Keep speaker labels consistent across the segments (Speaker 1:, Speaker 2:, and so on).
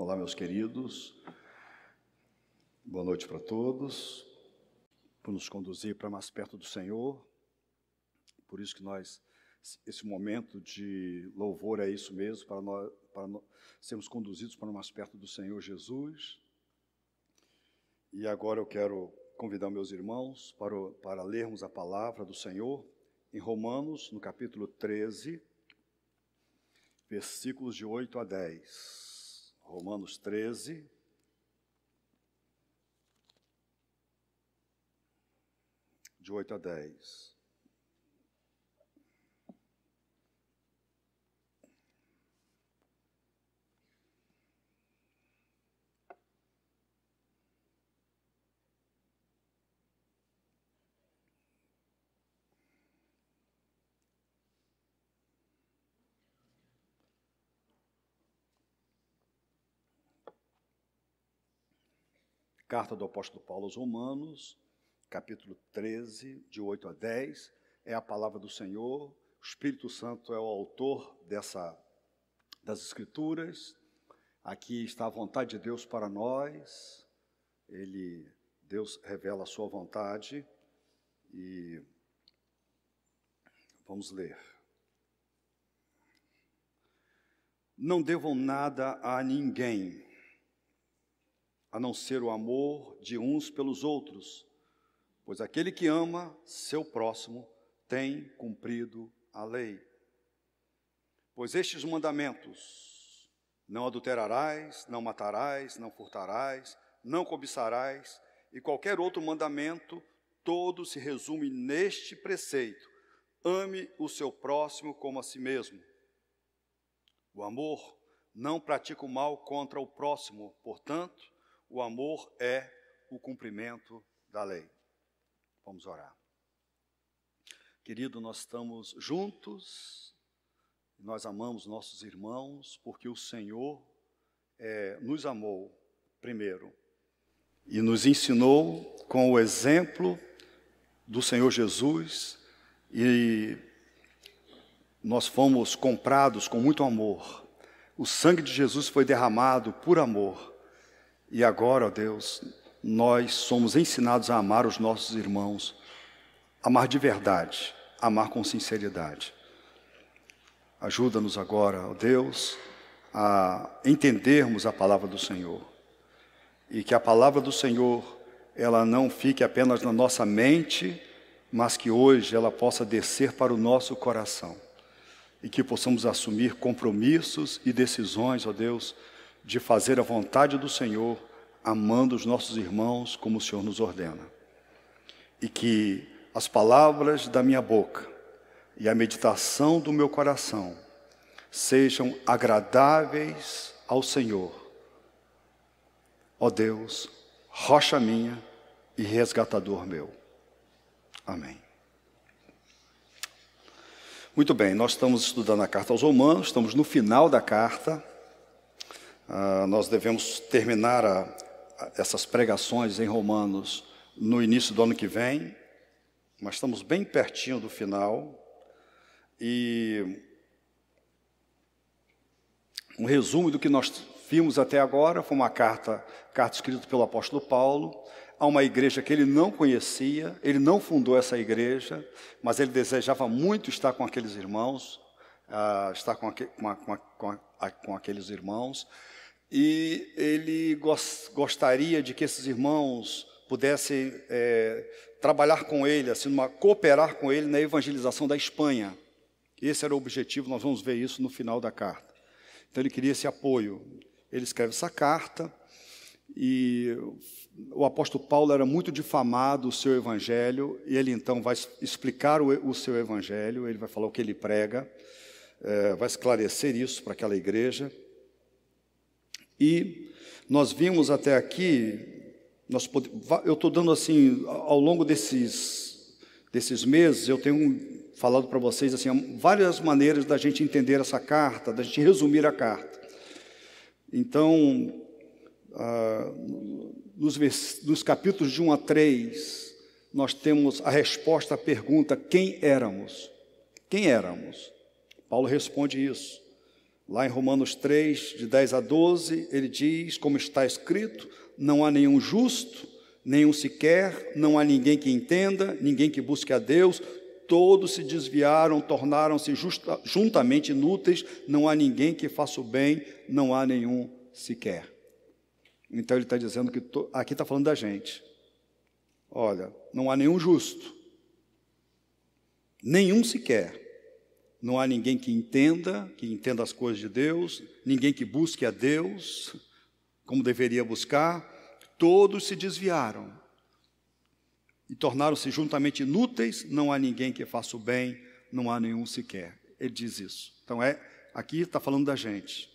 Speaker 1: Olá, meus queridos. Boa noite para todos. Por nos conduzir para mais perto do Senhor. Por isso que nós esse momento de louvor é isso mesmo, para nós, para nós sermos conduzidos para mais perto do Senhor Jesus. E agora eu quero convidar meus irmãos para, para lermos a palavra do Senhor em Romanos, no capítulo 13, versículos de 8 a 10. Romanos 13. De 8 a 10. Carta do apóstolo Paulo aos Romanos, capítulo 13, de 8 a 10, é a palavra do Senhor. O Espírito Santo é o autor dessa das escrituras. Aqui está a vontade de Deus para nós. Ele Deus revela a sua vontade e vamos ler. Não devam nada a ninguém a não ser o amor de uns pelos outros, pois aquele que ama seu próximo tem cumprido a lei. Pois estes mandamentos: não adulterarás, não matarás, não furtarás, não cobiçarás, e qualquer outro mandamento, todo se resume neste preceito: ame o seu próximo como a si mesmo. O amor não pratica o mal contra o próximo, portanto, o amor é o cumprimento da lei. Vamos orar. Querido, nós estamos juntos, nós amamos nossos irmãos, porque o Senhor é, nos amou primeiro e nos ensinou com o exemplo do Senhor Jesus e nós fomos comprados com muito amor. O sangue de Jesus foi derramado por amor. E agora, ó Deus, nós somos ensinados a amar os nossos irmãos, amar de verdade, amar com sinceridade. Ajuda-nos agora, ó Deus, a entendermos a palavra do Senhor. E que a palavra do Senhor, ela não fique apenas na nossa mente, mas que hoje ela possa descer para o nosso coração. E que possamos assumir compromissos e decisões, ó Deus, de fazer a vontade do Senhor, amando os nossos irmãos como o Senhor nos ordena. E que as palavras da minha boca e a meditação do meu coração sejam agradáveis ao Senhor. Ó Deus, rocha minha e resgatador meu. Amém. Muito bem, nós estamos estudando a carta aos Romanos, estamos no final da carta. Ah, nós devemos terminar a, a, essas pregações em Romanos no início do ano que vem, mas estamos bem pertinho do final. E um resumo do que nós vimos até agora foi uma carta, carta escrita pelo apóstolo Paulo a uma igreja que ele não conhecia, ele não fundou essa igreja, mas ele desejava muito estar com aqueles irmãos, ah, estar com, aque, com, a, com, a, com, a, com aqueles irmãos e ele gostaria de que esses irmãos pudessem é, trabalhar com ele, assim, uma, cooperar com ele na evangelização da Espanha. Esse era o objetivo, nós vamos ver isso no final da carta. Então ele queria esse apoio. Ele escreve essa carta e o apóstolo Paulo era muito difamado o seu evangelho e ele então vai explicar o, o seu evangelho, ele vai falar o que ele prega, é, vai esclarecer isso para aquela igreja. E nós vimos até aqui, nós, eu estou dando assim, ao longo desses, desses meses, eu tenho falado para vocês assim, várias maneiras da gente entender essa carta, da gente resumir a carta. Então, ah, nos, nos capítulos de 1 a 3, nós temos a resposta à pergunta: quem éramos? Quem éramos? Paulo responde isso. Lá em Romanos 3, de 10 a 12, ele diz: Como está escrito, não há nenhum justo, nenhum sequer, não há ninguém que entenda, ninguém que busque a Deus, todos se desviaram, tornaram-se juntamente inúteis, não há ninguém que faça o bem, não há nenhum sequer. Então ele está dizendo que to... aqui está falando da gente. Olha, não há nenhum justo, nenhum sequer. Não há ninguém que entenda, que entenda as coisas de Deus, ninguém que busque a Deus como deveria buscar. Todos se desviaram e tornaram-se juntamente inúteis. Não há ninguém que faça o bem, não há nenhum sequer. Ele diz isso. Então é aqui está falando da gente.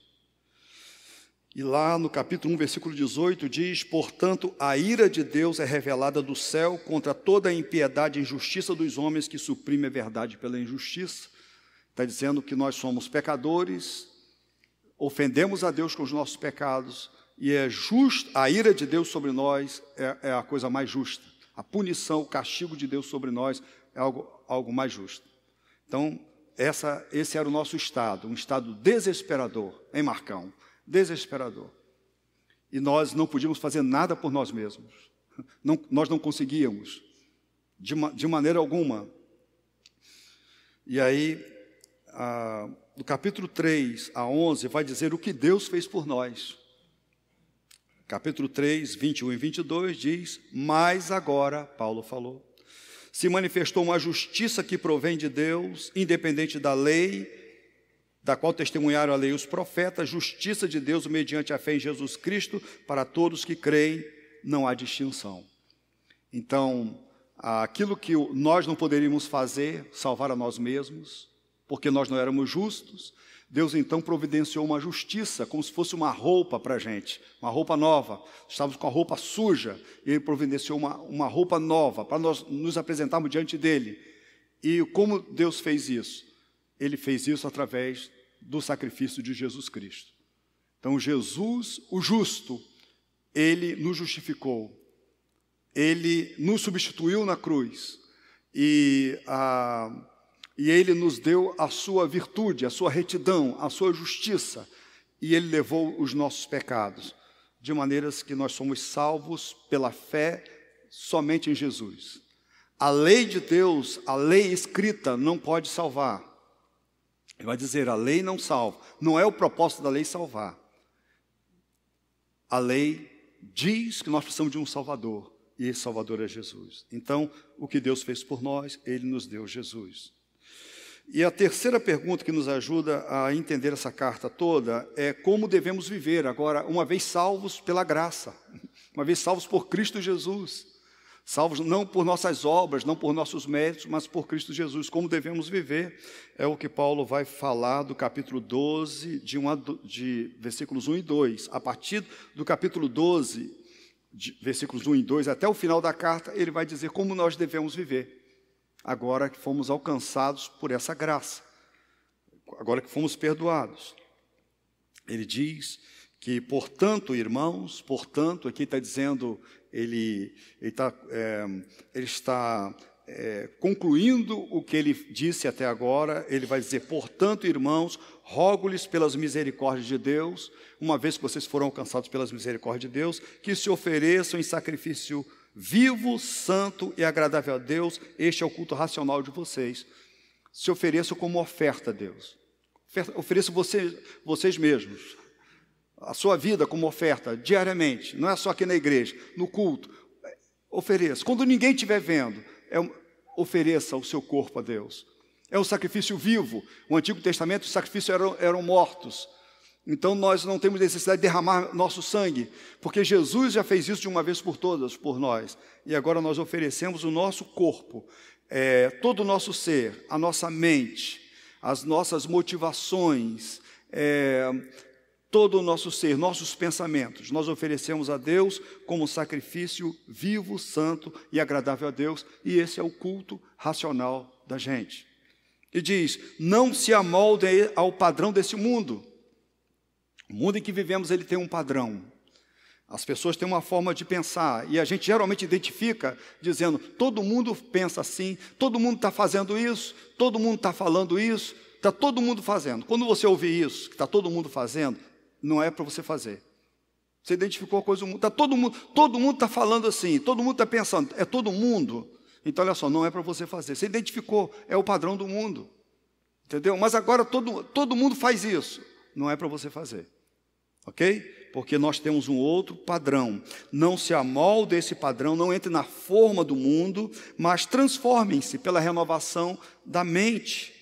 Speaker 1: E lá no capítulo 1, versículo 18, diz: Portanto, a ira de Deus é revelada do céu contra toda a impiedade e injustiça dos homens que suprime a verdade pela injustiça. Está dizendo que nós somos pecadores, ofendemos a Deus com os nossos pecados, e é justo, a ira de Deus sobre nós é, é a coisa mais justa. A punição, o castigo de Deus sobre nós é algo, algo mais justo. Então, essa, esse era o nosso estado, um estado desesperador, em Marcão, desesperador. E nós não podíamos fazer nada por nós mesmos. Não, nós não conseguíamos, de, de maneira alguma. E aí a, do capítulo 3 a 11, vai dizer o que Deus fez por nós. Capítulo 3, 21 e 22 diz: Mas agora, Paulo falou, se manifestou uma justiça que provém de Deus, independente da lei, da qual testemunharam a lei os profetas, justiça de Deus mediante a fé em Jesus Cristo para todos que creem, não há distinção. Então, aquilo que nós não poderíamos fazer, salvar a nós mesmos, porque nós não éramos justos. Deus então providenciou uma justiça, como se fosse uma roupa para a gente, uma roupa nova. Estávamos com a roupa suja, e Ele providenciou uma, uma roupa nova para nós nos apresentarmos diante dele. E como Deus fez isso? Ele fez isso através do sacrifício de Jesus Cristo. Então, Jesus, o justo, ele nos justificou, ele nos substituiu na cruz. E a ah, e ele nos deu a sua virtude, a sua retidão, a sua justiça, e ele levou os nossos pecados, de maneiras que nós somos salvos pela fé somente em Jesus. A lei de Deus, a lei escrita, não pode salvar. Ele vai dizer: a lei não salva. Não é o propósito da lei salvar. A lei diz que nós precisamos de um Salvador, e esse Salvador é Jesus. Então, o que Deus fez por nós, Ele nos deu Jesus. E a terceira pergunta que nos ajuda a entender essa carta toda é como devemos viver agora, uma vez salvos pela graça, uma vez salvos por Cristo Jesus, salvos não por nossas obras, não por nossos méritos, mas por Cristo Jesus. Como devemos viver é o que Paulo vai falar do capítulo 12, de, de versículos 1 e 2. A partir do capítulo 12, de, versículos 1 e 2, até o final da carta, ele vai dizer como nós devemos viver agora que fomos alcançados por essa graça, agora que fomos perdoados. Ele diz que, portanto, irmãos, portanto, aqui está dizendo, ele, ele está, é, ele está é, concluindo o que ele disse até agora, ele vai dizer: portanto, irmãos, rogo-lhes pelas misericórdias de Deus, uma vez que vocês foram alcançados pelas misericórdias de Deus, que se ofereçam em sacrifício Vivo, santo e agradável a Deus, este é o culto racional de vocês. Se ofereçam como oferta a Deus. Ofereço vocês, vocês mesmos, a sua vida como oferta, diariamente, não é só aqui na igreja, no culto. Ofereça. Quando ninguém estiver vendo, é, ofereça o seu corpo a Deus. É o sacrifício vivo. O Antigo Testamento, os sacrifícios eram, eram mortos. Então nós não temos necessidade de derramar nosso sangue, porque Jesus já fez isso de uma vez por todas por nós. E agora nós oferecemos o nosso corpo, é, todo o nosso ser, a nossa mente, as nossas motivações, é, todo o nosso ser, nossos pensamentos. Nós oferecemos a Deus como sacrifício vivo, santo e agradável a Deus, e esse é o culto racional da gente. E diz: não se amoldem ao padrão desse mundo o mundo em que vivemos ele tem um padrão. As pessoas têm uma forma de pensar e a gente geralmente identifica dizendo: todo mundo pensa assim, todo mundo está fazendo isso, todo mundo está falando isso, está todo mundo fazendo. Quando você ouvir isso, que está todo mundo fazendo, não é para você fazer. Você identificou a coisa do mundo. está todo mundo, todo mundo está falando assim, todo mundo está pensando, é todo mundo. Então, olha só, não é para você fazer. Você identificou, é o padrão do mundo. Entendeu? Mas agora todo, todo mundo faz isso. Não é para você fazer. Ok? Porque nós temos um outro padrão. Não se amolde esse padrão, não entre na forma do mundo, mas transformem-se pela renovação da mente.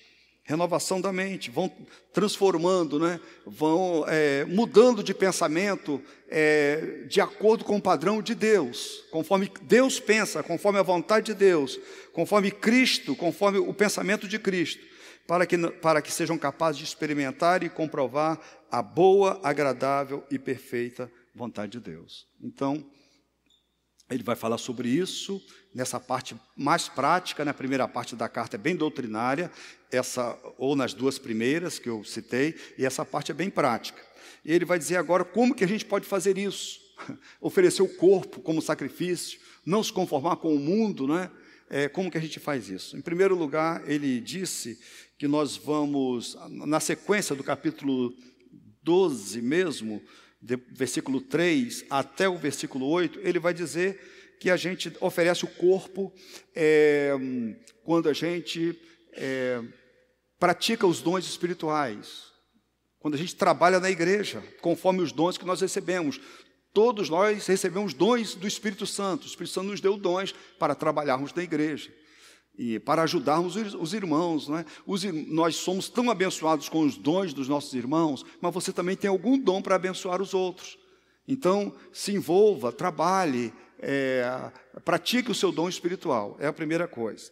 Speaker 1: Renovação da mente, vão transformando, né? vão é, mudando de pensamento é, de acordo com o padrão de Deus, conforme Deus pensa, conforme a vontade de Deus, conforme Cristo, conforme o pensamento de Cristo para que, para que sejam capazes de experimentar e comprovar a boa, agradável e perfeita vontade de Deus. Então, ele vai falar sobre isso nessa parte mais prática, na primeira parte da carta é bem doutrinária, essa ou nas duas primeiras que eu citei, e essa parte é bem prática. E ele vai dizer agora como que a gente pode fazer isso? Oferecer o corpo como sacrifício, não se conformar com o mundo, né? É, como que a gente faz isso? Em primeiro lugar, ele disse que nós vamos, na sequência do capítulo 12 mesmo, de, versículo 3 até o versículo 8, ele vai dizer que a gente oferece o corpo é, quando a gente é, pratica os dons espirituais, quando a gente trabalha na igreja, conforme os dons que nós recebemos. Todos nós recebemos dons do Espírito Santo. O Espírito Santo nos deu dons para trabalharmos na igreja e para ajudarmos os irmãos. Não é? Os, nós somos tão abençoados com os dons dos nossos irmãos, mas você também tem algum dom para abençoar os outros. Então, se envolva, trabalhe, é, pratique o seu dom espiritual, é a primeira coisa.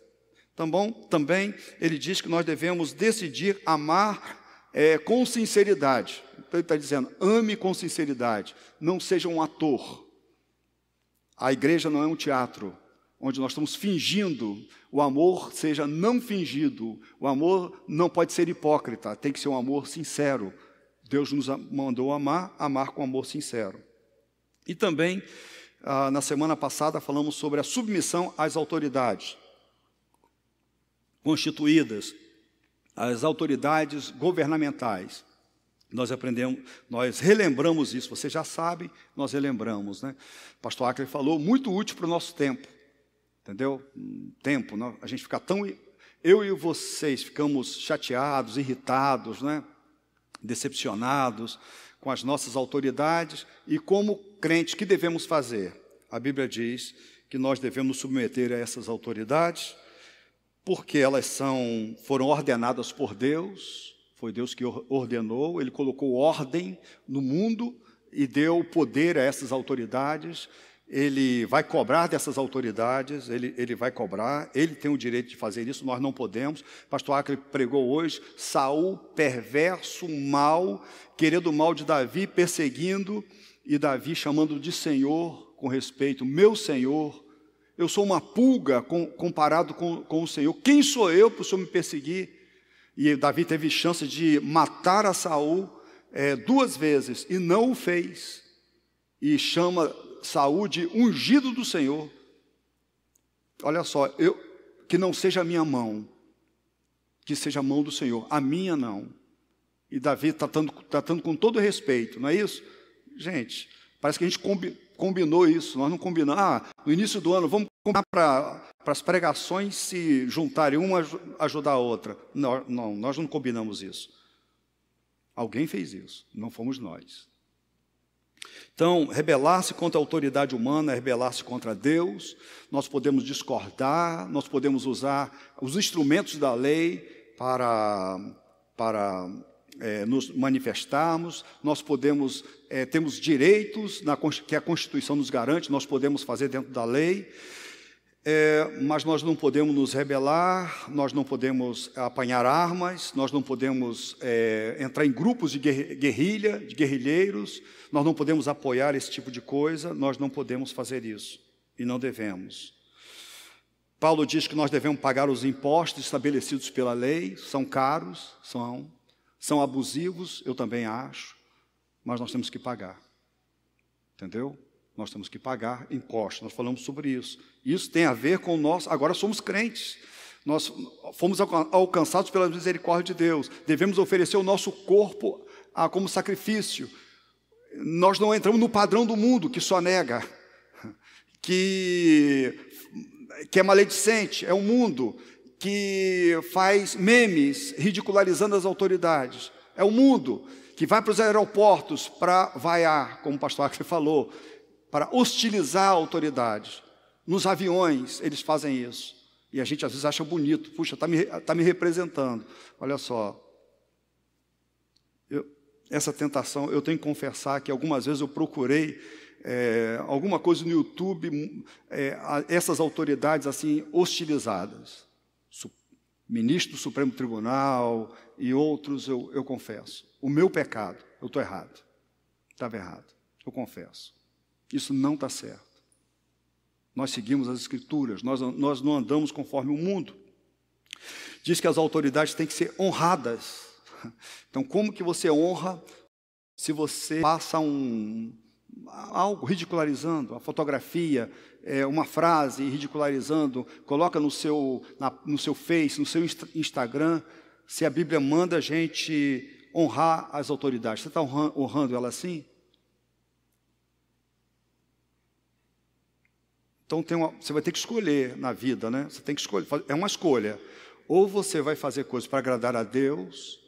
Speaker 1: Também, tá também ele diz que nós devemos decidir amar é, com sinceridade. Então, ele está dizendo: ame com sinceridade, não seja um ator. A igreja não é um teatro, onde nós estamos fingindo, o amor seja não fingido, o amor não pode ser hipócrita, tem que ser um amor sincero. Deus nos mandou amar, amar com amor sincero. E também, ah, na semana passada, falamos sobre a submissão às autoridades constituídas, às autoridades governamentais. Nós aprendemos, nós relembramos isso, você já sabe, nós relembramos. Né? O pastor Acre falou, muito útil para o nosso tempo Entendeu? Tempo, não? a gente fica tão. Eu e vocês ficamos chateados, irritados, né? decepcionados com as nossas autoridades e, como crentes, que devemos fazer? A Bíblia diz que nós devemos submeter a essas autoridades, porque elas são, foram ordenadas por Deus, foi Deus que ordenou, Ele colocou ordem no mundo e deu poder a essas autoridades, ele vai cobrar dessas autoridades, ele, ele vai cobrar, ele tem o direito de fazer isso, nós não podemos. Pastor Acre pregou hoje, Saul perverso, mal, querendo o mal de Davi, perseguindo, e Davi chamando de Senhor com respeito, meu Senhor, eu sou uma pulga com, comparado com, com o Senhor, quem sou eu para o Senhor me perseguir? E Davi teve chance de matar a Saul é, duas vezes e não o fez. E chama saúde ungido do Senhor. Olha só, eu, que não seja a minha mão, que seja a mão do Senhor, a minha não. E Davi tratando, tratando com todo respeito, não é isso? Gente, parece que a gente combinou isso, nós não combinamos. Ah, no início do ano, vamos combinar para as pregações se juntarem uma ajudar a outra. Não, não, nós não combinamos isso. Alguém fez isso, não fomos nós. Então, rebelar-se contra a autoridade humana é rebelar-se contra Deus. Nós podemos discordar, nós podemos usar os instrumentos da lei para, para é, nos manifestarmos, nós podemos, é, temos direitos na, que a Constituição nos garante, nós podemos fazer dentro da lei. É, mas nós não podemos nos rebelar, nós não podemos apanhar armas, nós não podemos é, entrar em grupos de guerrilha, de guerrilheiros, nós não podemos apoiar esse tipo de coisa, nós não podemos fazer isso e não devemos. Paulo diz que nós devemos pagar os impostos estabelecidos pela lei, são caros, são, são abusivos, eu também acho, mas nós temos que pagar. Entendeu? Nós temos que pagar impostos, nós falamos sobre isso. Isso tem a ver com nós, agora somos crentes. Nós fomos alcançados pela misericórdia de Deus. Devemos oferecer o nosso corpo a, ah, como sacrifício. Nós não entramos no padrão do mundo que só nega, que, que é maledicente, é o um mundo que faz memes ridicularizando as autoridades. É o um mundo que vai para os aeroportos para vaiar, como o pastor Axel falou, para hostilizar a autoridade. Nos aviões, eles fazem isso. E a gente às vezes acha bonito, puxa, está me, tá me representando. Olha só. Eu, essa tentação, eu tenho que confessar que algumas vezes eu procurei é, alguma coisa no YouTube, é, essas autoridades assim hostilizadas. Ministro do Supremo Tribunal e outros, eu, eu confesso. O meu pecado, eu estou errado. Estava errado, eu confesso. Isso não está certo. Nós seguimos as Escrituras, nós, nós não andamos conforme o mundo. Diz que as autoridades têm que ser honradas. Então, como que você honra se você passa um, algo ridicularizando, a fotografia, é, uma frase ridicularizando, coloca no seu, na, no seu Face, no seu Instagram, se a Bíblia manda a gente honrar as autoridades. Você está honrando ela assim? Então uma, você vai ter que escolher na vida, né? Você tem que escolher, é uma escolha. Ou você vai fazer coisas para agradar a Deus,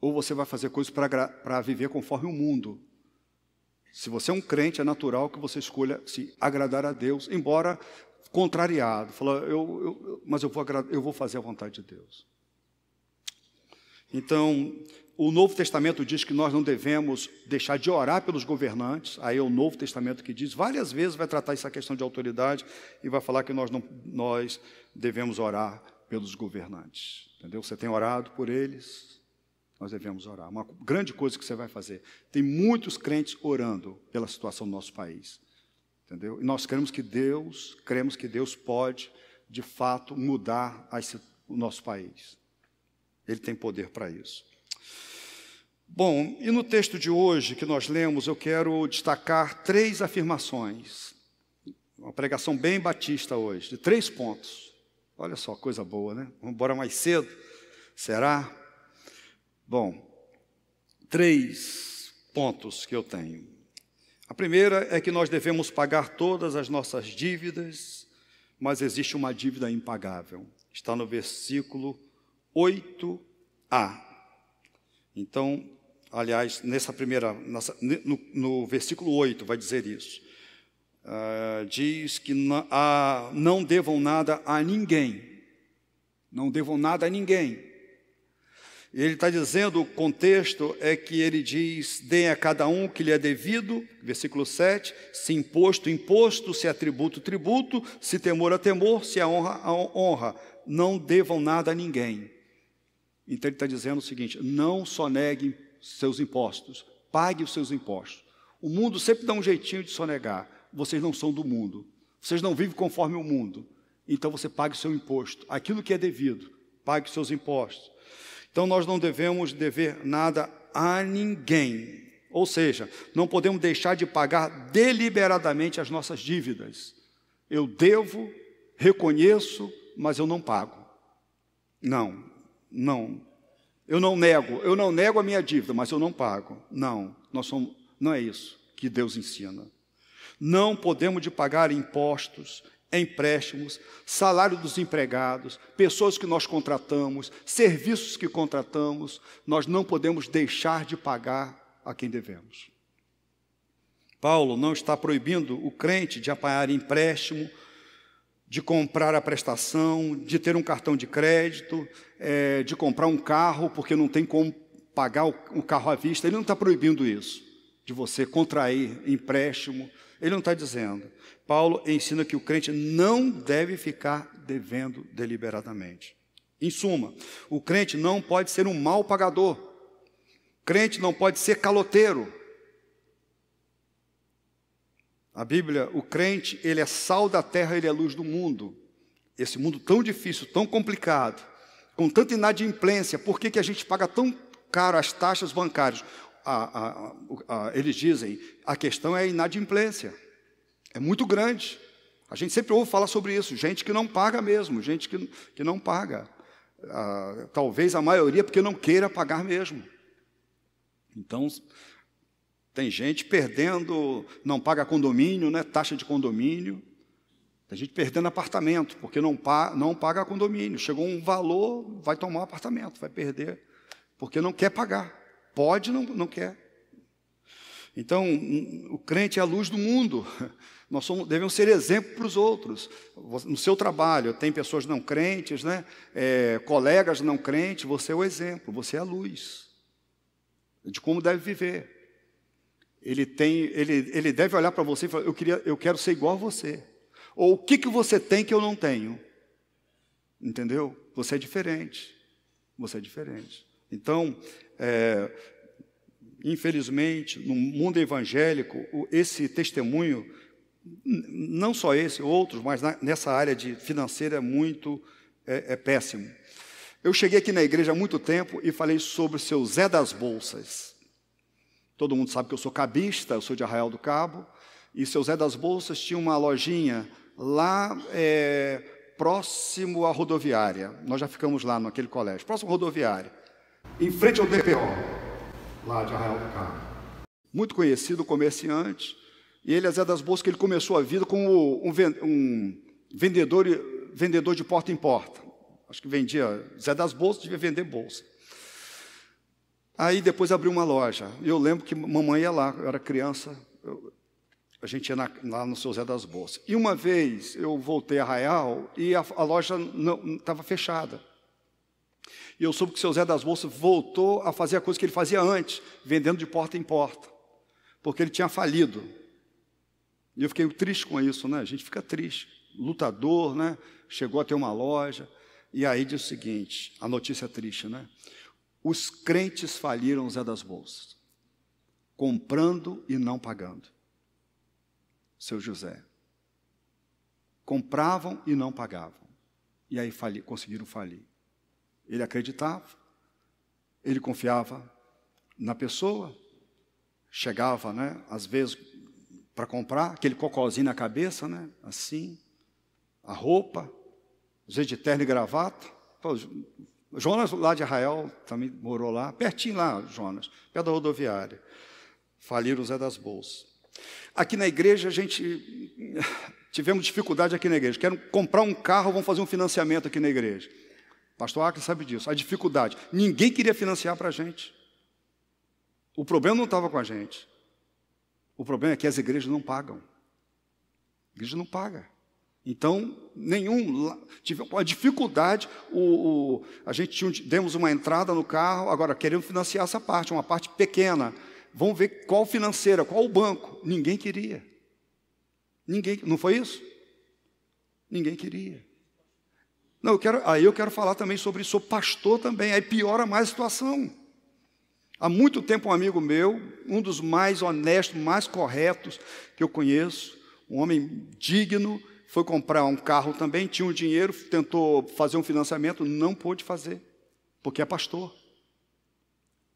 Speaker 1: ou você vai fazer coisas para viver conforme o mundo. Se você é um crente, é natural que você escolha se agradar a Deus, embora contrariado. Fala, eu, eu, mas eu vou, eu vou fazer a vontade de Deus. Então, o Novo Testamento diz que nós não devemos deixar de orar pelos governantes, aí é o Novo Testamento que diz, várias vezes vai tratar essa questão de autoridade e vai falar que nós, não, nós devemos orar pelos governantes. Entendeu? Você tem orado por eles, nós devemos orar. Uma grande coisa que você vai fazer. Tem muitos crentes orando pela situação do nosso país. Entendeu? E nós cremos que Deus, cremos que Deus pode, de fato, mudar o nosso país. Ele tem poder para isso. Bom, e no texto de hoje que nós lemos, eu quero destacar três afirmações. Uma pregação bem batista hoje, de três pontos. Olha só, coisa boa, né? Vamos embora mais cedo? Será? Bom, três pontos que eu tenho. A primeira é que nós devemos pagar todas as nossas dívidas, mas existe uma dívida impagável. Está no versículo 8a. Então, Aliás, nessa primeira, nessa, no, no, versículo 8 vai dizer isso. Uh, diz que na, a, não devam nada a ninguém. Não devam nada a ninguém. Ele está dizendo, o contexto é que ele diz: deem a cada um o que lhe é devido, versículo 7, se imposto, imposto, se atributo, é tributo, se temor a é temor, se a é honra, a honra. Não devam nada a ninguém. Então ele está dizendo o seguinte: não só neguem seus impostos, pague os seus impostos. O mundo sempre dá um jeitinho de sonegar. Vocês não são do mundo. Vocês não vivem conforme o mundo. Então você pague o seu imposto, aquilo que é devido, pague os seus impostos. Então nós não devemos dever nada a ninguém. Ou seja, não podemos deixar de pagar deliberadamente as nossas dívidas. Eu devo, reconheço, mas eu não pago. Não, não. Eu não nego, eu não nego a minha dívida, mas eu não pago. Não, nós somos, não é isso que Deus ensina. Não podemos de pagar impostos, empréstimos, salário dos empregados, pessoas que nós contratamos, serviços que contratamos, nós não podemos deixar de pagar a quem devemos. Paulo não está proibindo o crente de apanhar empréstimo de comprar a prestação, de ter um cartão de crédito, é, de comprar um carro, porque não tem como pagar o, o carro à vista. Ele não está proibindo isso, de você contrair empréstimo. Ele não está dizendo. Paulo ensina que o crente não deve ficar devendo deliberadamente. Em suma, o crente não pode ser um mal pagador. Crente não pode ser caloteiro. A Bíblia, o crente, ele é sal da terra, ele é luz do mundo. Esse mundo tão difícil, tão complicado, com tanta inadimplência, por que, que a gente paga tão caro as taxas bancárias? eles dizem, a questão é a inadimplência. É muito grande. A gente sempre ouve falar sobre isso, gente que não paga mesmo, gente que, que não paga. Ah, talvez a maioria porque não queira pagar mesmo. Então, tem gente perdendo, não paga condomínio, né, taxa de condomínio. Tem gente perdendo apartamento, porque não, não paga condomínio. Chegou um valor, vai tomar um apartamento, vai perder, porque não quer pagar. Pode, não, não quer. Então, o crente é a luz do mundo. Nós somos, devemos ser exemplo para os outros. No seu trabalho, tem pessoas não crentes, né? É, colegas não crentes, você é o exemplo, você é a luz de como deve viver. Ele, tem, ele, ele deve olhar para você e falar: eu, queria, eu quero ser igual a você. Ou o que, que você tem que eu não tenho? Entendeu? Você é diferente. Você é diferente. Então, é, infelizmente, no mundo evangélico, esse testemunho, não só esse, outros, mas na, nessa área de financeira é muito é, é péssimo. Eu cheguei aqui na igreja há muito tempo e falei sobre o seu Zé das Bolsas. Todo mundo sabe que eu sou cabista, eu sou de Arraial do Cabo, e seu Zé das Bolsas tinha uma lojinha lá é, próximo à rodoviária. Nós já ficamos lá naquele colégio, próximo à rodoviária, em frente ao DPO, lá de Arraial do Cabo. Muito conhecido comerciante, e ele Zé das Bolsas que ele começou a vida como um, um vendedor, vendedor de porta em porta. Acho que vendia Zé das Bolsas, devia vender bolsa. Aí depois abriu uma loja. Eu lembro que mamãe ia lá, eu era criança, eu, a gente ia na, lá no Seu Zé das Bolsas. E uma vez eu voltei a Arraial e a, a loja estava fechada. E eu soube que o seu Zé das Bolsas voltou a fazer a coisa que ele fazia antes, vendendo de porta em porta, porque ele tinha falido. E eu fiquei triste com isso, né? A gente fica triste. Lutador, né? Chegou a ter uma loja. E aí diz o seguinte: a notícia é triste, né? Os crentes faliram Zé das Bolsas, comprando e não pagando. Seu José. Compravam e não pagavam. E aí fali, conseguiram falir. Ele acreditava, ele confiava na pessoa, chegava, né, às vezes, para comprar, aquele cocózinho na cabeça, né, assim, a roupa, vezes de terno e gravata. Jonas, lá de Arraial, também morou lá, pertinho lá, Jonas, perto da rodoviária. Faliram o Zé das Bolsas. Aqui na igreja, a gente tivemos dificuldade aqui na igreja. Quero comprar um carro, vão fazer um financiamento aqui na igreja. Pastor Acre sabe disso, a dificuldade. Ninguém queria financiar para a gente. O problema não estava com a gente. O problema é que as igrejas não pagam. A igreja não paga. Então, nenhum. Tive uma dificuldade. O, o, a gente tinha, demos uma entrada no carro, agora queremos financiar essa parte, uma parte pequena. Vamos ver qual financeira, qual o banco. Ninguém queria. Ninguém, não foi isso? Ninguém queria. Não, eu quero, aí eu quero falar também sobre isso, sou pastor também, aí piora mais a situação. Há muito tempo um amigo meu, um dos mais honestos, mais corretos que eu conheço, um homem digno, foi comprar um carro também, tinha um dinheiro, tentou fazer um financiamento, não pôde fazer, porque é pastor.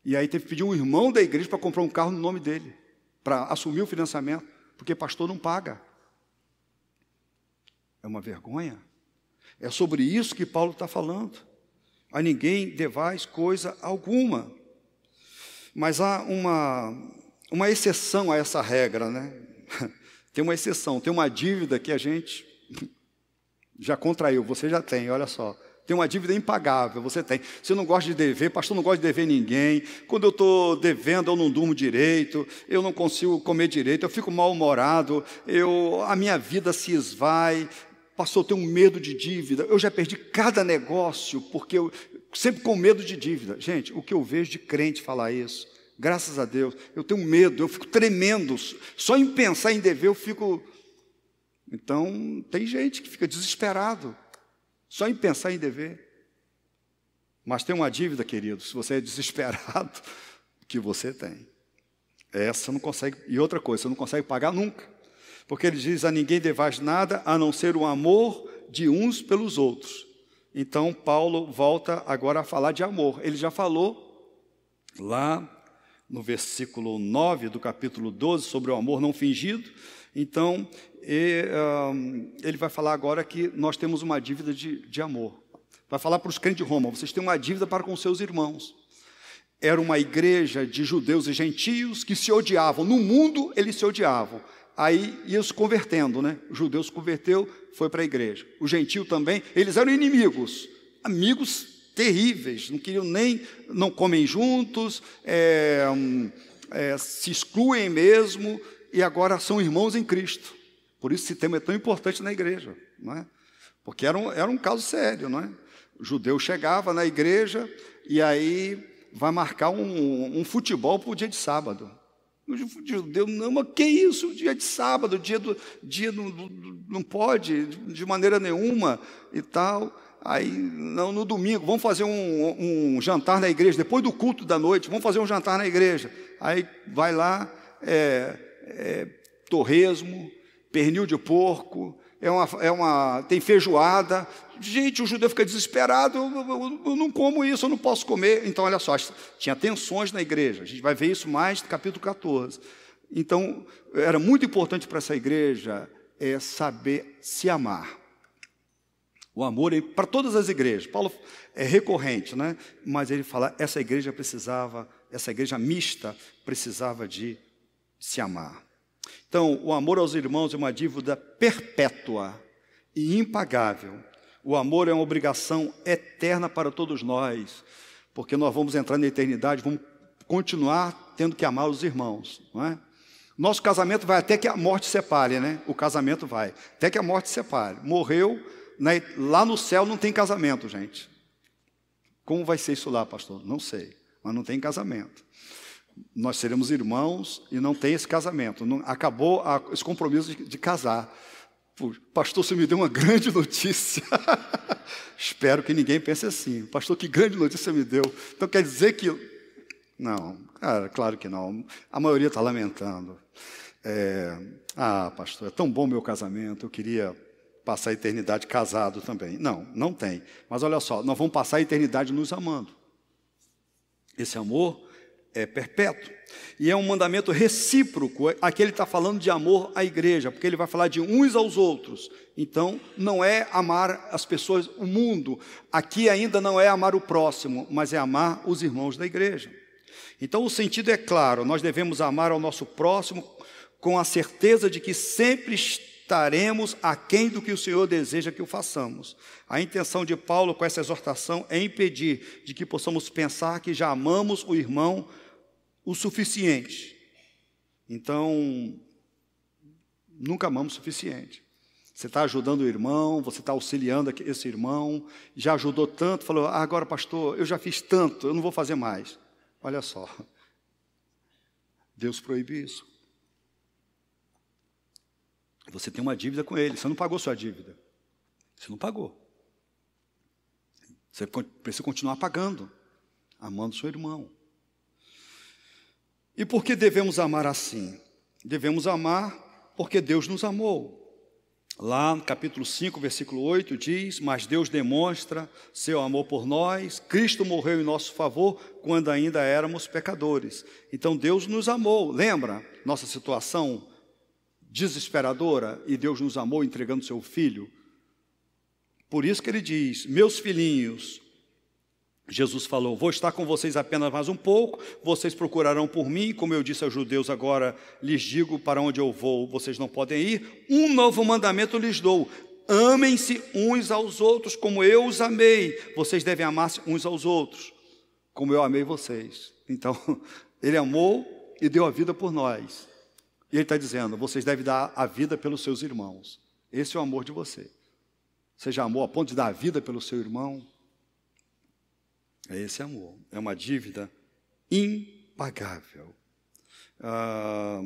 Speaker 1: E aí teve que pedir um irmão da igreja para comprar um carro no nome dele, para assumir o financiamento, porque pastor não paga. É uma vergonha. É sobre isso que Paulo está falando. A ninguém devais coisa alguma. Mas há uma, uma exceção a essa regra, né? Tem uma exceção, tem uma dívida que a gente já contraiu, você já tem, olha só. Tem uma dívida impagável, você tem. Você não gosta de dever, pastor não gosta de dever ninguém. Quando eu estou devendo, eu não durmo direito, eu não consigo comer direito, eu fico mal-humorado, eu, a minha vida se esvai. Pastor, eu tenho medo de dívida. Eu já perdi cada negócio, porque eu sempre com medo de dívida. Gente, o que eu vejo de crente falar isso, graças a Deus, eu tenho medo, eu fico tremendo. Só em pensar em dever, eu fico então, tem gente que fica desesperado só em pensar em dever. Mas tem uma dívida, querido, se você é desesperado, que você tem. Essa não consegue. E outra coisa, você não consegue pagar nunca. Porque ele diz: a ninguém devais nada a não ser o amor de uns pelos outros. Então, Paulo volta agora a falar de amor. Ele já falou lá no versículo 9 do capítulo 12 sobre o amor não fingido. Então, e, um, ele vai falar agora que nós temos uma dívida de, de amor. Vai falar para os crentes de Roma: vocês têm uma dívida para com seus irmãos. Era uma igreja de judeus e gentios que se odiavam. No mundo, eles se odiavam. Aí iam se convertendo, né? O judeu se converteu, foi para a igreja. O gentio também, eles eram inimigos, amigos terríveis, não queriam nem, não comem juntos, é, hum, é, se excluem mesmo, e agora são irmãos em Cristo. Por isso esse tema é tão importante na igreja, não é? Porque era um, era um caso sério, não é? O judeu chegava na igreja e aí vai marcar um, um futebol para o dia de sábado. O judeu, não, mas que isso? Dia de sábado, dia do dia do, do, não pode, de maneira nenhuma e tal. Aí, não, no domingo, vamos fazer um, um, jantar na igreja, depois do culto da noite, vamos fazer um jantar na igreja. Aí vai lá, é, é, torresmo, pernil de porco, é uma, é uma, tem feijoada. Gente, o judeu fica desesperado, eu, eu, eu, não como isso, eu não posso comer. Então, olha só, tinha tensões na igreja, a gente vai ver isso mais no capítulo 14. Então, era muito importante para essa igreja é, saber se amar. O amor é para todas as igrejas. Paulo é recorrente, né? mas ele fala: essa igreja precisava, essa igreja mista precisava de se amar. Então, o amor aos irmãos é uma dívida perpétua e impagável. O amor é uma obrigação eterna para todos nós, porque nós vamos entrar na eternidade, vamos continuar tendo que amar os irmãos, não é? Nosso casamento vai até que a morte separe, né? O casamento vai até que a morte separe. Morreu, né? lá no céu não tem casamento, gente. Como vai ser isso lá, pastor? Não sei, mas não tem casamento nós seremos irmãos e não tem esse casamento. Não, acabou a, esse compromisso de, de casar. pastor, você me deu uma grande notícia. Espero que ninguém pense assim. Pastor, que grande notícia me deu. Então quer dizer que. Não, cara, claro que não. A maioria está lamentando. É, ah, pastor, é tão bom meu casamento, eu queria passar a eternidade casado também. Não, não tem. Mas olha só, nós vamos passar a eternidade nos amando. Esse amor é perpétuo. E é um mandamento recíproco. É Aqui ele está falando de amor à igreja, porque ele vai falar de uns aos outros. Então, não é amar as pessoas, o mundo. Aqui ainda não é amar o próximo, mas é amar os irmãos da igreja. Então, o sentido é claro: nós devemos amar ao nosso próximo com a certeza de que sempre estaremos aquém do que o Senhor deseja que o façamos. A intenção de Paulo com essa exortação é impedir de que possamos pensar que já amamos o irmão o suficiente. Então, nunca amamos o suficiente. Você está ajudando o irmão, você está auxiliando esse irmão, já ajudou tanto, falou, ah, agora, pastor, eu já fiz tanto, eu não vou fazer mais. Olha só, Deus proíbe isso. Você tem uma dívida com ele, você não pagou sua dívida. Você não pagou. Você precisa continuar pagando, amando seu irmão. E por que devemos amar assim? Devemos amar porque Deus nos amou. Lá no capítulo 5, versículo 8 diz: Mas Deus demonstra seu amor por nós, Cristo morreu em nosso favor quando ainda éramos pecadores. Então Deus nos amou, lembra nossa situação desesperadora e Deus nos amou entregando seu filho? Por isso que ele diz: Meus filhinhos, Jesus falou: Vou estar com vocês apenas mais um pouco, vocês procurarão por mim, como eu disse aos judeus, agora lhes digo para onde eu vou, vocês não podem ir. Um novo mandamento lhes dou: amem-se uns aos outros, como eu os amei. Vocês devem amar-se uns aos outros, como eu amei vocês. Então, ele amou e deu a vida por nós. E ele está dizendo: vocês devem dar a vida pelos seus irmãos. Esse é o amor de você. Você já amou a ponto de dar a vida pelo seu irmão? É esse amor. É uma dívida impagável. Ah,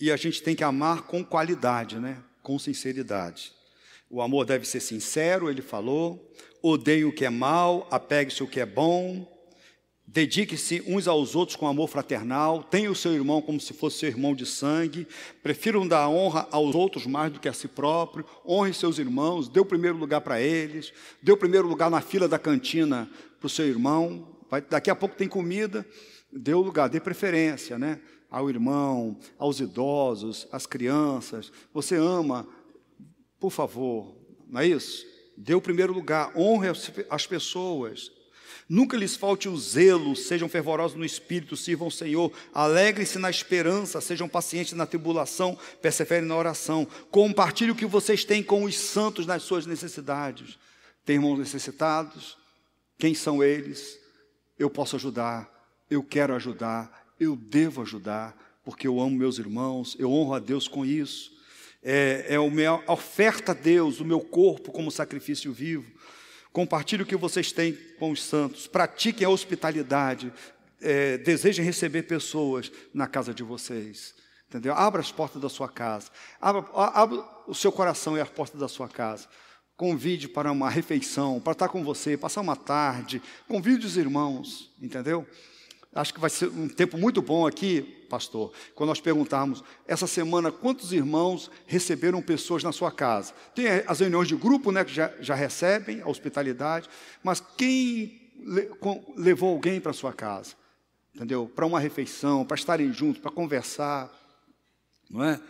Speaker 1: e a gente tem que amar com qualidade, né? com sinceridade. O amor deve ser sincero, ele falou. Odeie o que é mal, apegue-se o que é bom. Dedique-se uns aos outros com amor fraternal. Tenha o seu irmão como se fosse seu irmão de sangue. Prefiram dar honra aos outros mais do que a si próprio. Honre seus irmãos, dê o primeiro lugar para eles. Dê o primeiro lugar na fila da cantina para o seu irmão, vai, daqui a pouco tem comida, dê o lugar, dê preferência, né? Ao irmão, aos idosos, às crianças. Você ama, por favor, não é isso? Dê o primeiro lugar, honre as pessoas. Nunca lhes falte o zelo, sejam fervorosos no espírito, sirvam ao Senhor, alegrem-se na esperança, sejam pacientes na tribulação, perseverem na oração. Compartilhe o que vocês têm com os santos nas suas necessidades. Tem irmãos necessitados, quem são eles? Eu posso ajudar, eu quero ajudar, eu devo ajudar, porque eu amo meus irmãos, eu honro a Deus com isso. É, é a minha oferta a Deus, o meu corpo como sacrifício vivo. Compartilhe o que vocês têm com os santos, pratiquem a hospitalidade, é, desejem receber pessoas na casa de vocês. Entendeu? Abra as portas da sua casa. Abra, abra o seu coração e a porta da sua casa convide para uma refeição, para estar com você, passar uma tarde, convide os irmãos, entendeu? Acho que vai ser um tempo muito bom aqui, pastor, quando nós perguntarmos essa semana quantos irmãos receberam pessoas na sua casa. Tem as reuniões de grupo, né, que já, já recebem a hospitalidade, mas quem levou alguém para sua casa, entendeu? Para uma refeição, para estarem juntos, para conversar, não é?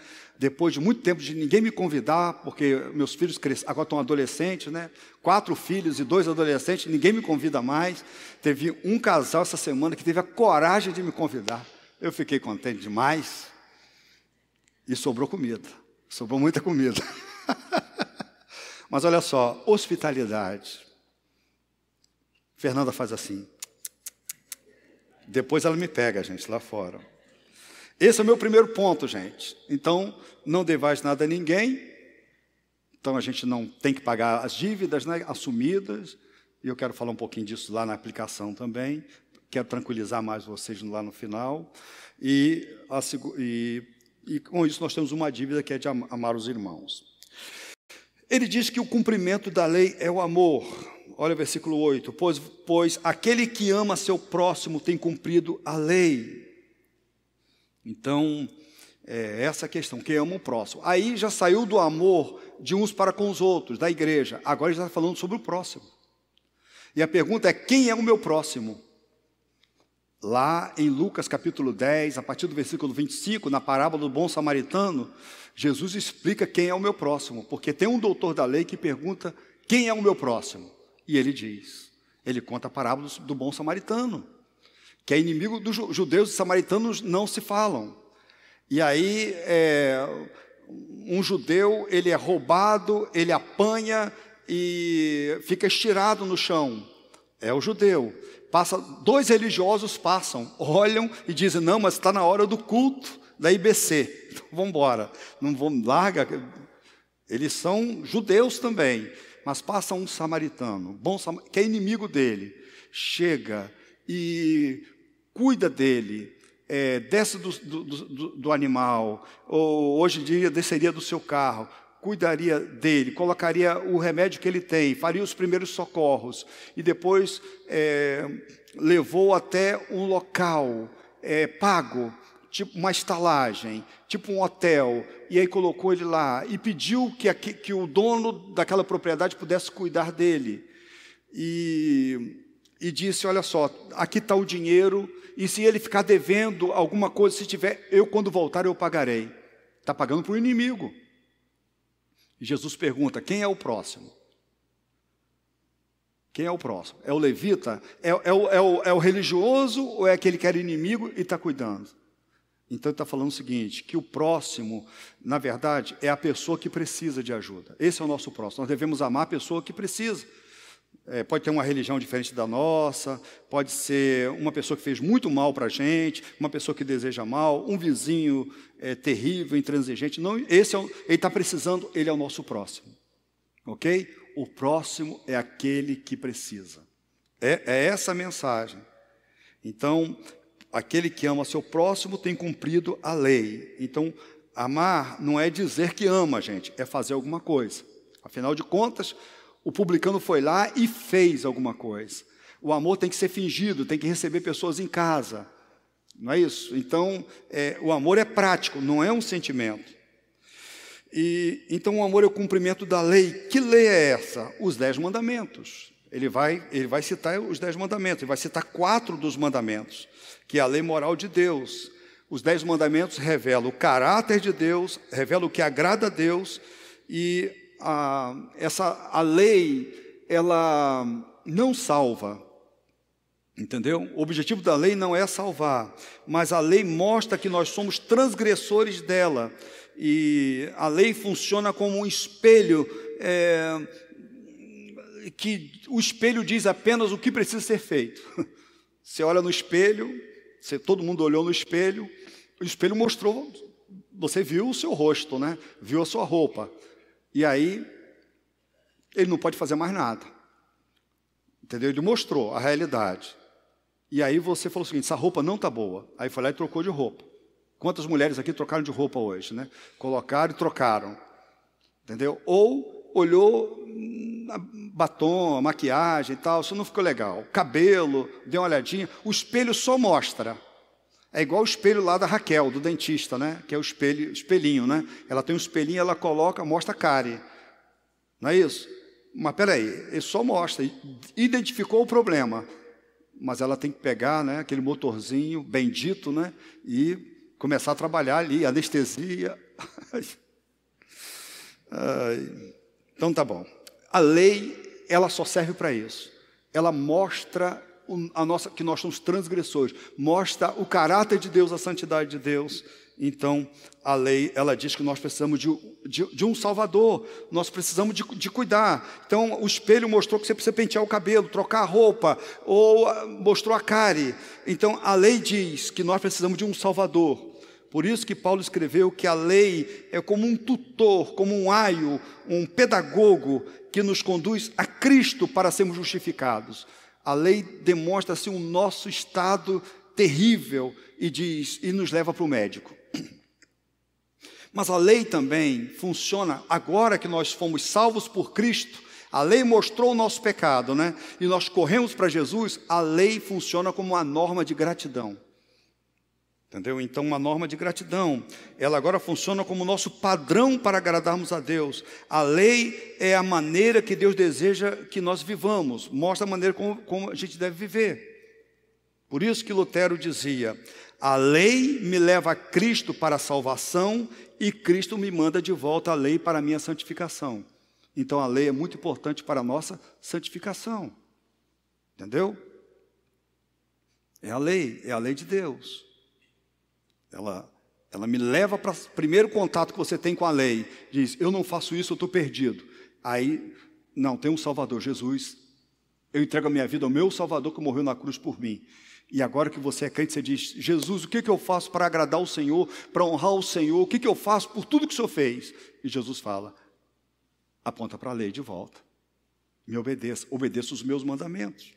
Speaker 1: depois de muito tempo de ninguém me convidar, porque meus filhos cres... agora estão adolescentes, né? Quatro filhos e dois adolescentes, ninguém me convida mais. Teve um casal essa semana que teve a coragem de me convidar. Eu fiquei contente demais. E sobrou comida. Sobrou muita comida. Mas olha só, hospitalidade. Fernanda faz assim. Depois ela me pega, gente, lá fora. Esse é o meu primeiro ponto, gente. Então, não devais nada a ninguém. Então, a gente não tem que pagar as dívidas né, assumidas. E eu quero falar um pouquinho disso lá na aplicação também. Quero tranquilizar mais vocês lá no final. E, a, e, e com isso, nós temos uma dívida que é de amar os irmãos. Ele diz que o cumprimento da lei é o amor. Olha o versículo 8: pois, pois aquele que ama seu próximo tem cumprido a lei. Então, é essa questão, quem ama o próximo. Aí já saiu do amor de uns para com os outros, da igreja. Agora já está falando sobre o próximo. E a pergunta é: quem é o meu próximo? Lá em Lucas capítulo 10, a partir do versículo 25, na parábola do bom samaritano, Jesus explica quem é o meu próximo, porque tem um doutor da lei que pergunta: quem é o meu próximo? E ele diz: ele conta a parábola do bom samaritano que é inimigo dos judeus e samaritanos não se falam. E aí é, um judeu ele é roubado, ele apanha e fica estirado no chão. É o judeu. Passa, dois religiosos passam, olham e dizem: não, mas está na hora do culto da IBC. Então, vamos embora. Não vamos larga. Eles são judeus também, mas passa um samaritano, bom que é inimigo dele. Chega e cuida dele, é, desce do, do, do, animal, ou hoje em dia desceria do seu carro, cuidaria dele, colocaria o remédio que ele tem, faria os primeiros socorros, e depois é, levou até um local é, pago, tipo uma estalagem, tipo um hotel, e aí colocou ele lá e pediu que, que o dono daquela propriedade pudesse cuidar dele. E e disse: Olha só, aqui está o dinheiro, e se ele ficar devendo alguma coisa, se tiver, eu quando voltar eu pagarei. Está pagando para o inimigo. E Jesus pergunta: quem é o próximo? Quem é o próximo? É o levita? É, é, é, o, é o religioso ou é aquele que era inimigo e está cuidando? Então está falando o seguinte: que o próximo, na verdade, é a pessoa que precisa de ajuda. Esse é o nosso próximo. Nós devemos amar a pessoa que precisa é, pode ter uma religião diferente da nossa, pode ser uma pessoa que fez muito mal para a gente, uma pessoa que deseja mal, um vizinho é, terrível, intransigente. Não, esse é o, ele está precisando, ele é o nosso próximo, ok? O próximo é aquele que precisa. É, é essa a mensagem. Então, aquele que ama seu próximo tem cumprido a lei. Então, amar não é dizer que ama, gente, é fazer alguma coisa. Afinal de contas, o publicano foi lá e fez alguma coisa. O amor tem que ser fingido, tem que receber pessoas em casa. Não é isso? Então, é, o amor é prático, não é um sentimento. E então o amor é o cumprimento da lei. Que lei é essa? Os dez mandamentos. Ele vai, ele vai citar os dez mandamentos. Ele vai citar quatro dos mandamentos, que é a lei moral de Deus. Os dez mandamentos revelam o caráter de Deus, revelam o que agrada a Deus e a, essa, a lei, ela não salva. Entendeu? O objetivo da lei não é salvar, mas a lei mostra que nós somos transgressores dela. E a lei funciona como um espelho, é, que o espelho diz apenas o que precisa ser feito. Você olha no espelho, você, todo mundo olhou no espelho, o espelho mostrou, você viu o seu rosto, né? viu a sua roupa. E aí, ele não pode fazer mais nada. Entendeu? Ele mostrou a realidade. E aí você falou o seguinte: essa roupa não está boa. Aí foi lá e trocou de roupa. Quantas mulheres aqui trocaram de roupa hoje, né? Colocaram e trocaram. Entendeu? Ou olhou batom, maquiagem e tal, isso não ficou legal. Cabelo, deu uma olhadinha. O espelho só mostra. É igual o espelho lá da Raquel, do dentista, né? Que é o espelho, espelhinho, né? Ela tem um espelhinho, ela coloca, mostra a cárie. Não é isso? Mas peraí, ele só mostra, identificou o problema. Mas ela tem que pegar né, aquele motorzinho bendito né, e começar a trabalhar ali, anestesia. então tá bom. A lei, ela só serve para isso. Ela mostra a nossa, que nós somos transgressores, mostra o caráter de Deus, a santidade de Deus. Então, a lei, ela diz que nós precisamos de, de, de um salvador, nós precisamos de, de, cuidar. Então, o espelho mostrou que você precisa pentear o cabelo, trocar a roupa, ou ah, mostrou a cárie. Então, a lei diz que nós precisamos de um salvador. Por isso que Paulo escreveu que a lei é como um tutor, como um aio, um pedagogo que nos conduz a Cristo para sermos justificados. A lei demonstra assim o nosso estado terrível e diz e nos leva para o médico. Mas a lei também funciona agora que nós fomos salvos por Cristo. A lei mostrou o nosso pecado, né? E nós corremos para Jesus. A lei funciona como uma norma de gratidão. Entendeu? Então, uma norma de gratidão. Ela agora funciona como nosso padrão para agradarmos a Deus. A lei é a maneira que Deus deseja que nós vivamos, mostra a maneira como, como a gente deve viver. Por isso que Lutero dizia: a lei me leva a Cristo para a salvação e Cristo me manda de volta a lei para a minha santificação. Então a lei é muito importante para a nossa santificação. Entendeu? É a lei, é a lei de Deus. Ela, ela me leva para o primeiro contato que você tem com a lei. Diz: Eu não faço isso, eu estou perdido. Aí, não, tem um Salvador, Jesus. Eu entrego a minha vida ao meu Salvador que morreu na cruz por mim. E agora que você é crente, você diz: Jesus, o que, que eu faço para agradar o Senhor, para honrar o Senhor? O que, que eu faço por tudo que o Senhor fez? E Jesus fala: aponta para a lei de volta. Me obedeça, obedeça os meus mandamentos.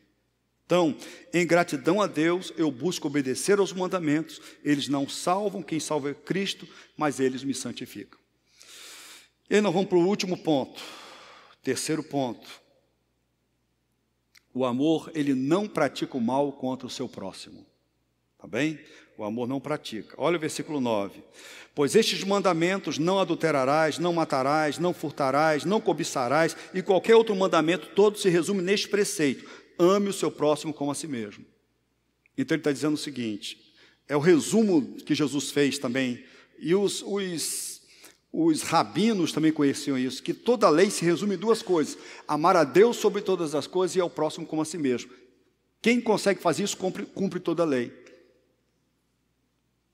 Speaker 1: Então, em gratidão a Deus, eu busco obedecer aos mandamentos. Eles não salvam, quem salva é Cristo, mas eles me santificam. E nós vamos para o último ponto, terceiro ponto. O amor, ele não pratica o mal contra o seu próximo. Tá bem? O amor não pratica. Olha o versículo 9. Pois estes mandamentos não adulterarás, não matarás, não furtarás, não cobiçarás, e qualquer outro mandamento, todo se resume neste preceito: ame o seu próximo como a si mesmo. Então ele está dizendo o seguinte: é o resumo que Jesus fez também, e os, os, os rabinos também conheciam isso, que toda lei se resume em duas coisas: amar a Deus sobre todas as coisas e ao próximo como a si mesmo. Quem consegue fazer isso cumpre, cumpre toda a lei.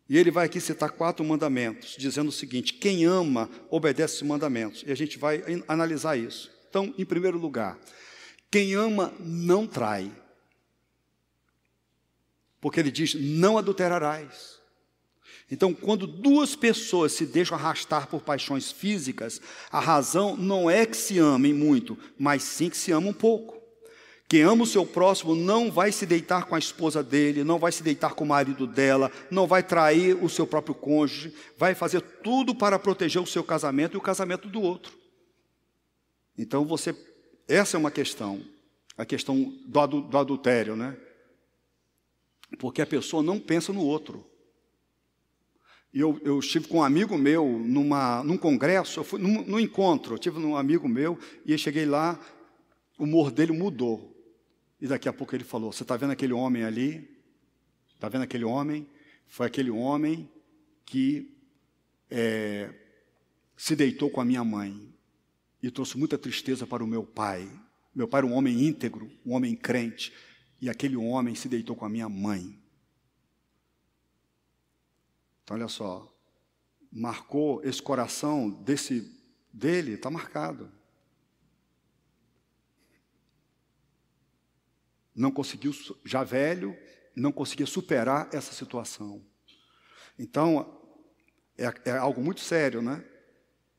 Speaker 1: E ele vai aqui citar quatro mandamentos, dizendo o seguinte: quem ama obedece os mandamentos. E a gente vai analisar isso. Então, em primeiro lugar, quem ama não trai. Porque ele diz: não adulterarás. Então, quando duas pessoas se deixam arrastar por paixões físicas, a razão não é que se amem muito, mas sim que se amam pouco. Quem ama o seu próximo não vai se deitar com a esposa dele, não vai se deitar com o marido dela, não vai trair o seu próprio cônjuge, vai fazer tudo para proteger o seu casamento e o casamento do outro. Então você essa é uma questão, a questão do, do adultério, né? Porque a pessoa não pensa no outro. E eu, eu, estive com um amigo meu numa, num congresso, eu fui num, num encontro, eu estive um amigo meu e eu cheguei lá, o humor dele mudou. E daqui a pouco ele falou: Você está vendo aquele homem ali? Está vendo aquele homem? Foi aquele homem que é, se deitou com a minha mãe e trouxe muita tristeza para o meu pai. Meu pai era um homem íntegro, um homem crente, e aquele homem se deitou com a minha mãe. Então, olha só, marcou esse coração desse dele, está marcado. Não conseguiu, já velho, não conseguia superar essa situação. Então, é, é algo muito sério, né?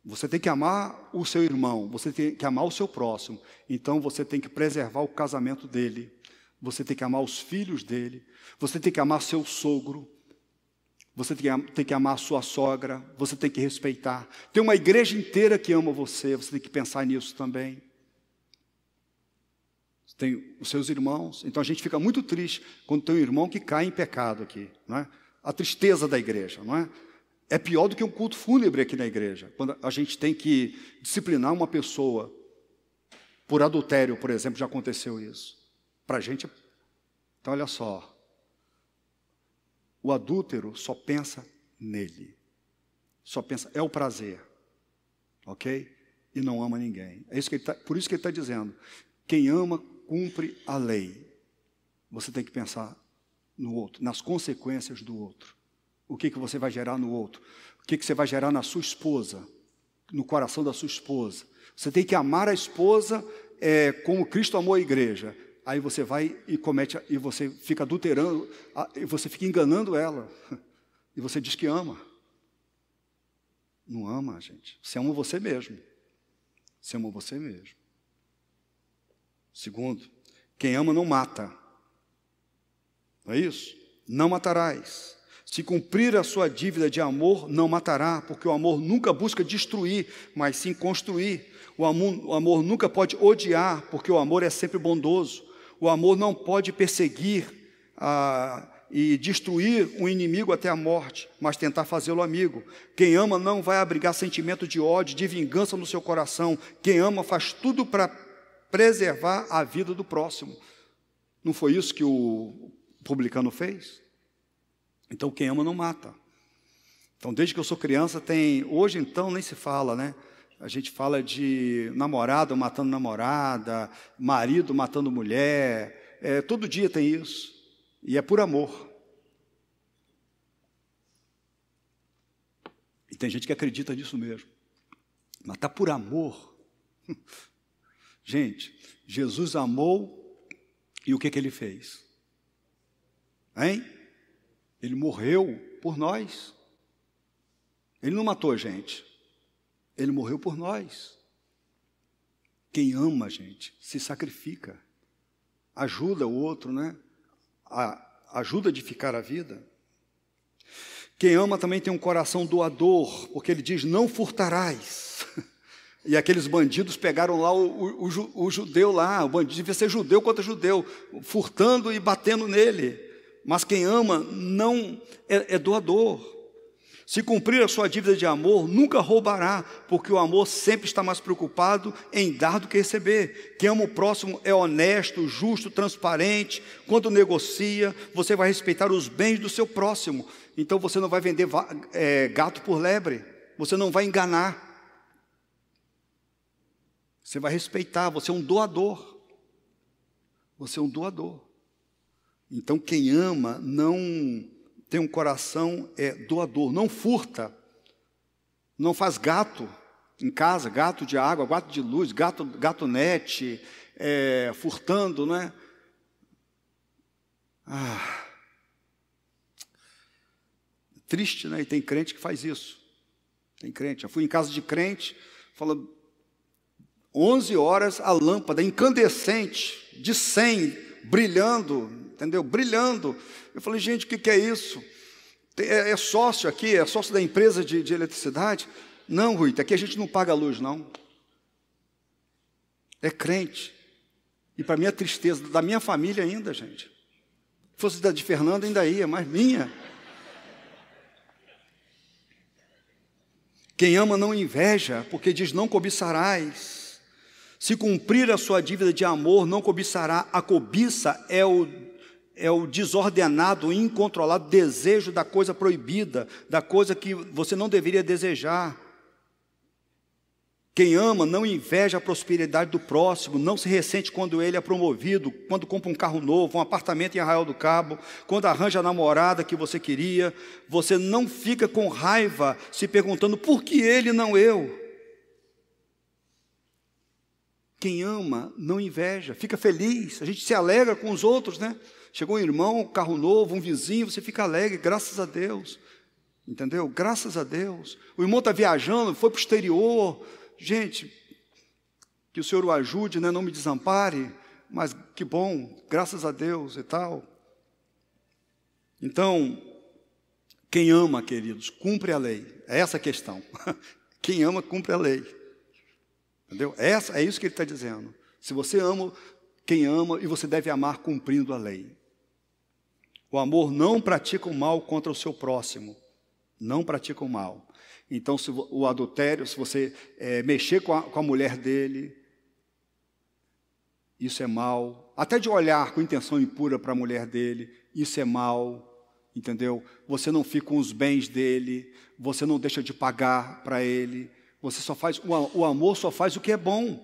Speaker 1: Você tem que amar o seu irmão, você tem que amar o seu próximo. Então você tem que preservar o casamento dele, você tem que amar os filhos dele, você tem que amar seu sogro, você tem que amar sua sogra, você tem que respeitar. Tem uma igreja inteira que ama você, você tem que pensar nisso também. Tem os seus irmãos. Então a gente fica muito triste quando tem um irmão que cai em pecado aqui, não é? A tristeza da igreja, não é? É pior do que um culto fúnebre aqui na igreja, quando a gente tem que disciplinar uma pessoa por adultério, por exemplo, já aconteceu isso. Para a gente, é, então olha só, o adúltero só pensa nele, só pensa é o prazer, ok? E não ama ninguém. É isso que ele tá, por isso que ele está dizendo: quem ama cumpre a lei. Você tem que pensar no outro, nas consequências do outro o que, que você vai gerar no outro, o que, que você vai gerar na sua esposa, no coração da sua esposa. Você tem que amar a esposa é, como Cristo amou a igreja. Aí você vai e comete, e você fica adulterando, e você fica enganando ela. E você diz que ama. Não ama, gente. Você ama você mesmo. Você ama você mesmo. Segundo, quem ama não mata. Não é isso? Não matarás. Se cumprir a sua dívida de amor, não matará, porque o amor nunca busca destruir, mas sim construir. O amor, o amor nunca pode odiar, porque o amor é sempre bondoso. O amor não pode perseguir ah, e destruir um inimigo até a morte, mas tentar fazê-lo amigo. Quem ama não vai abrigar sentimento de ódio, de vingança no seu coração. Quem ama faz tudo para preservar a vida do próximo. Não foi isso que o publicano fez? Então, quem ama não mata. Então, desde que eu sou criança, tem. Hoje, então, nem se fala, né? A gente fala de namorado matando namorada, marido matando mulher. É, todo dia tem isso. E é por amor. E tem gente que acredita nisso mesmo. Matar tá por amor. Gente, Jesus amou e o que, que ele fez? Hein? Ele morreu por nós. Ele não matou a gente. Ele morreu por nós. Quem ama a gente se sacrifica, ajuda o outro, né? A, ajuda a edificar a vida. Quem ama também tem um coração doador, porque ele diz: Não furtarás. E aqueles bandidos pegaram lá o, o, o judeu lá, o bandido devia ser judeu contra judeu, furtando e batendo nele mas quem ama não é, é doador. Se cumprir a sua dívida de amor, nunca roubará, porque o amor sempre está mais preocupado em dar do que receber. Quem ama o próximo é honesto, justo, transparente. Quando negocia, você vai respeitar os bens do seu próximo. Então você não vai vender é, gato por lebre, você não vai enganar. Você vai respeitar, você é um doador. Você é um doador. Então, quem ama não tem um coração é, doador, não furta, não faz gato em casa, gato de água, gato de luz, gato, gato net, é, furtando, não é? Ah. Triste, né? E tem crente que faz isso. Tem crente. Eu fui em casa de crente, fala 11 horas a lâmpada incandescente de 100 brilhando entendeu? Brilhando. Eu falei, gente, o que, que é isso? É, é, sócio aqui? É sócio da empresa de, de eletricidade? Não, Rui, aqui a gente não paga luz, não. É crente. E para mim a é tristeza, da minha família ainda, gente. Se fosse da de Fernanda, ainda ia, mas minha. Quem ama não inveja, porque diz: não cobiçarás. Se cumprir a sua dívida de amor, não cobiçará. A cobiça é o é o desordenado, o incontrolado desejo da coisa proibida, da coisa que você não deveria desejar. Quem ama não inveja a prosperidade do próximo, não se ressente quando ele é promovido, quando compra um carro novo, um apartamento em Arraial do Cabo, quando arranja a namorada que você queria. Você não fica com raiva se perguntando por que ele, não eu. Quem ama não inveja, fica feliz, a gente se alegra com os outros, né? Chegou um irmão, um carro novo, um vizinho, você fica alegre, graças a Deus. Entendeu? Graças a Deus. O irmão está viajando, foi para o exterior. Gente, que o Senhor o ajude, né? não me desampare, mas que bom, graças a Deus e tal. Então, quem ama, queridos, cumpre a lei. É essa a questão. Quem ama, cumpre a lei. Entendeu? É essa, é isso que ele está dizendo. Se você ama, quem ama, e você deve amar cumprindo a lei. O amor não pratica o mal contra o seu próximo. Não pratica o mal. Então, se o adultério, se você é, mexer com a, com a mulher dele, isso é mal. Até de olhar com intenção impura para a mulher dele, isso é mal entendeu? Você não fica com os bens dele, você não deixa de pagar para ele, você só faz o amor só faz o que é bom.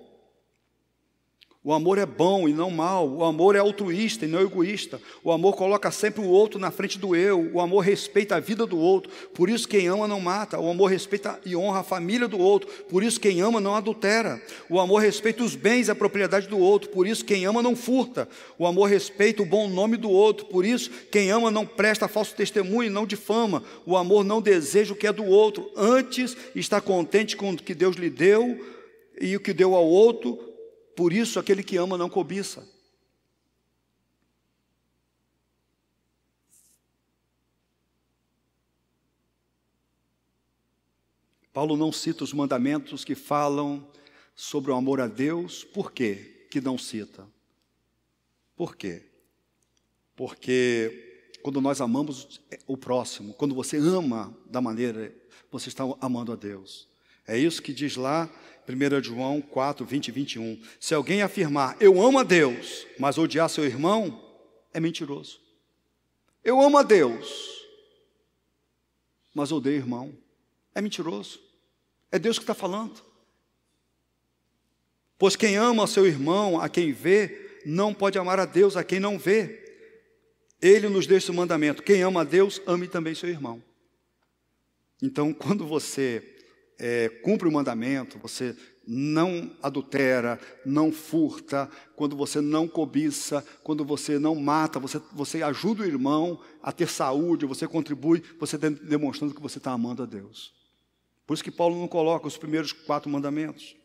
Speaker 1: O amor é bom e não mal. O amor é altruísta e não egoísta. O amor coloca sempre o outro na frente do eu. O amor respeita a vida do outro. Por isso, quem ama não mata. O amor respeita e honra a família do outro. Por isso, quem ama não adultera. O amor respeita os bens e a propriedade do outro. Por isso, quem ama não furta. O amor respeita o bom nome do outro. Por isso, quem ama não presta falso testemunho e não difama. O amor não deseja o que é do outro. Antes, está contente com o que Deus lhe deu e o que deu ao outro por isso, aquele que ama não cobiça. Paulo não cita os mandamentos que falam sobre o amor a Deus, por quê que não cita? Por quê? Porque quando nós amamos o próximo, quando você ama da maneira, você está amando a Deus. É isso que diz lá 1 João 4, 20 e 21. Se alguém afirmar, eu amo a Deus, mas odiar seu irmão, é mentiroso. Eu amo a Deus, mas odeio irmão, é mentiroso. É Deus que está falando. Pois quem ama seu irmão, a quem vê, não pode amar a Deus, a quem não vê. Ele nos deixa o mandamento: quem ama a Deus, ame também seu irmão. Então, quando você é, cumpre o mandamento, você não adultera, não furta, quando você não cobiça, quando você não mata, você, você ajuda o irmão a ter saúde, você contribui, você está demonstrando que você está amando a Deus. Por isso que Paulo não coloca os primeiros quatro mandamentos.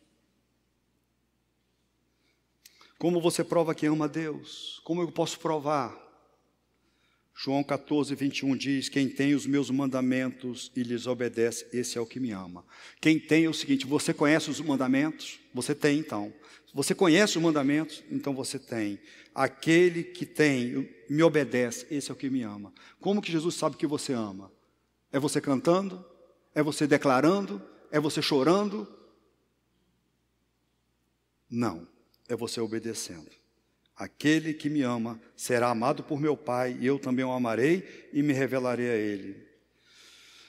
Speaker 1: Como você prova que ama a Deus? Como eu posso provar? João 14, 21 diz: Quem tem os meus mandamentos e lhes obedece, esse é o que me ama. Quem tem é o seguinte: você conhece os mandamentos? Você tem então. Você conhece os mandamentos? Então você tem. Aquele que tem, me obedece, esse é o que me ama. Como que Jesus sabe que você ama? É você cantando? É você declarando? É você chorando? Não, é você obedecendo. Aquele que me ama será amado por meu Pai, e eu também o amarei e me revelarei a ele.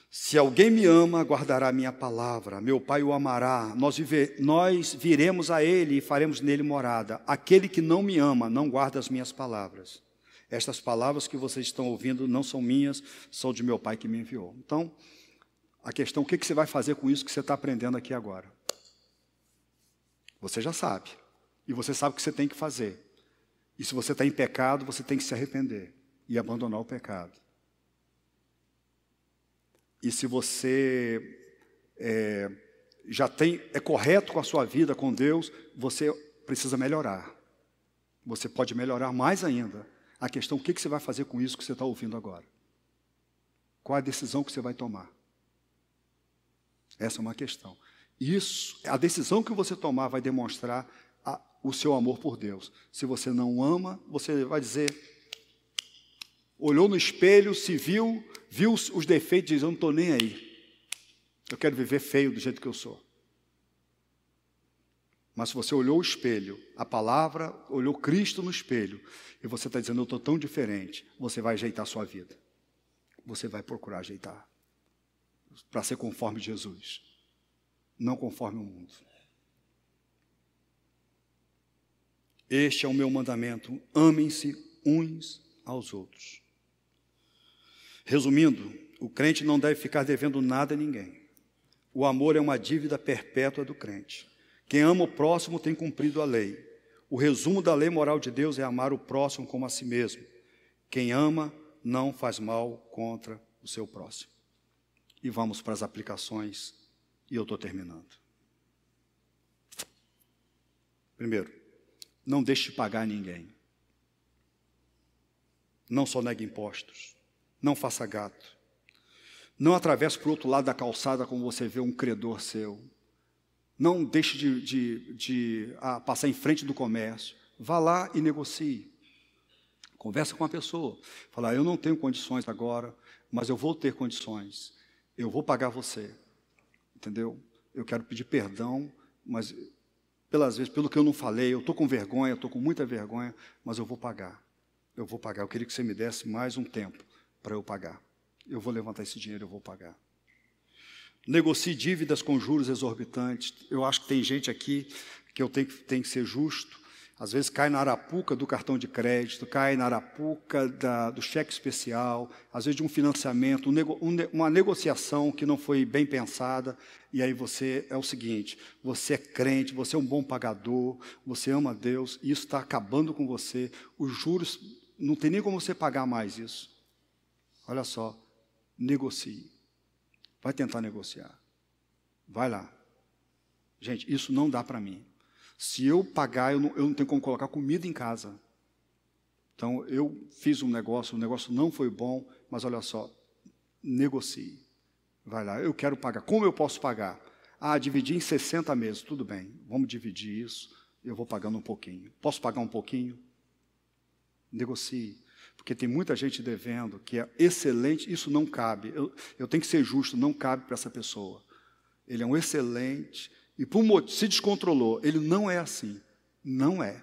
Speaker 1: Se alguém me ama, guardará minha palavra, meu Pai o amará, nós, vive, nós viremos a ele e faremos nele morada. Aquele que não me ama, não guarda as minhas palavras. Estas palavras que vocês estão ouvindo não são minhas, são de meu Pai que me enviou. Então, a questão o que você vai fazer com isso que você está aprendendo aqui agora? Você já sabe, e você sabe o que você tem que fazer. E se você está em pecado, você tem que se arrepender e abandonar o pecado. E se você é, já tem, é correto com a sua vida com Deus, você precisa melhorar. Você pode melhorar mais ainda. A questão, o que, que você vai fazer com isso que você está ouvindo agora? Qual a decisão que você vai tomar? Essa é uma questão. Isso, a decisão que você tomar vai demonstrar o seu amor por Deus. Se você não ama, você vai dizer. Olhou no espelho, se viu, viu os defeitos, diz: Eu não estou nem aí. Eu quero viver feio do jeito que eu sou. Mas se você olhou o espelho, a palavra, olhou Cristo no espelho, e você está dizendo, eu estou tão diferente, você vai ajeitar a sua vida. Você vai procurar ajeitar. Para ser conforme Jesus, não conforme o mundo. Este é o meu mandamento: amem-se uns aos outros. Resumindo, o crente não deve ficar devendo nada a ninguém. O amor é uma dívida perpétua do crente. Quem ama o próximo tem cumprido a lei. O resumo da lei moral de Deus é amar o próximo como a si mesmo. Quem ama não faz mal contra o seu próximo. E vamos para as aplicações, e eu estou terminando. Primeiro, não deixe de pagar ninguém. Não só negue impostos. Não faça gato. Não atravesse para o outro lado da calçada como você vê um credor seu. Não deixe de, de, de ah, passar em frente do comércio. Vá lá e negocie. Converse com a pessoa. Fala, eu não tenho condições agora, mas eu vou ter condições. Eu vou pagar você. Entendeu? Eu quero pedir perdão, mas pelas vezes, pelo que eu não falei, eu estou com vergonha, estou com muita vergonha, mas eu vou pagar. Eu vou pagar. Eu queria que você me desse mais um tempo para eu pagar. Eu vou levantar esse dinheiro, eu vou pagar. Negocie dívidas com juros exorbitantes. Eu acho que tem gente aqui que eu tenho, tem que ser justo às vezes cai na arapuca do cartão de crédito, cai na arapuca da, do cheque especial, às vezes de um financiamento, um nego, um, uma negociação que não foi bem pensada. E aí você é o seguinte: você é crente, você é um bom pagador, você ama Deus, e isso está acabando com você. Os juros, não tem nem como você pagar mais isso. Olha só, negocie. Vai tentar negociar. Vai lá. Gente, isso não dá para mim. Se eu pagar, eu não, eu não tenho como colocar comida em casa. Então, eu fiz um negócio, o negócio não foi bom, mas olha só, negocie. Vai lá, eu quero pagar. Como eu posso pagar? Ah, dividir em 60 meses, tudo bem, vamos dividir isso, eu vou pagando um pouquinho. Posso pagar um pouquinho? Negocie. Porque tem muita gente devendo que é excelente, isso não cabe. Eu, eu tenho que ser justo, não cabe para essa pessoa. Ele é um excelente e por motivo, se descontrolou. Ele não é assim. Não é.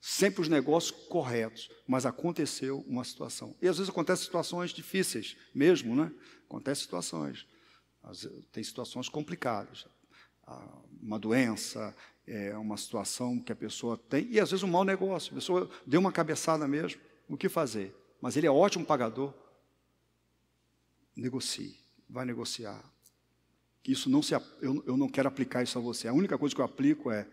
Speaker 1: Sempre os negócios corretos, mas aconteceu uma situação. E às vezes acontecem situações difíceis, mesmo, né? Acontecem situações. Tem situações complicadas. Ah, uma doença, é uma situação que a pessoa tem, e às vezes um mau negócio. A pessoa deu uma cabeçada mesmo, o que fazer? Mas ele é ótimo pagador. Negocie, vai negociar, isso não se, eu, eu não quero aplicar isso a você. A única coisa que eu aplico é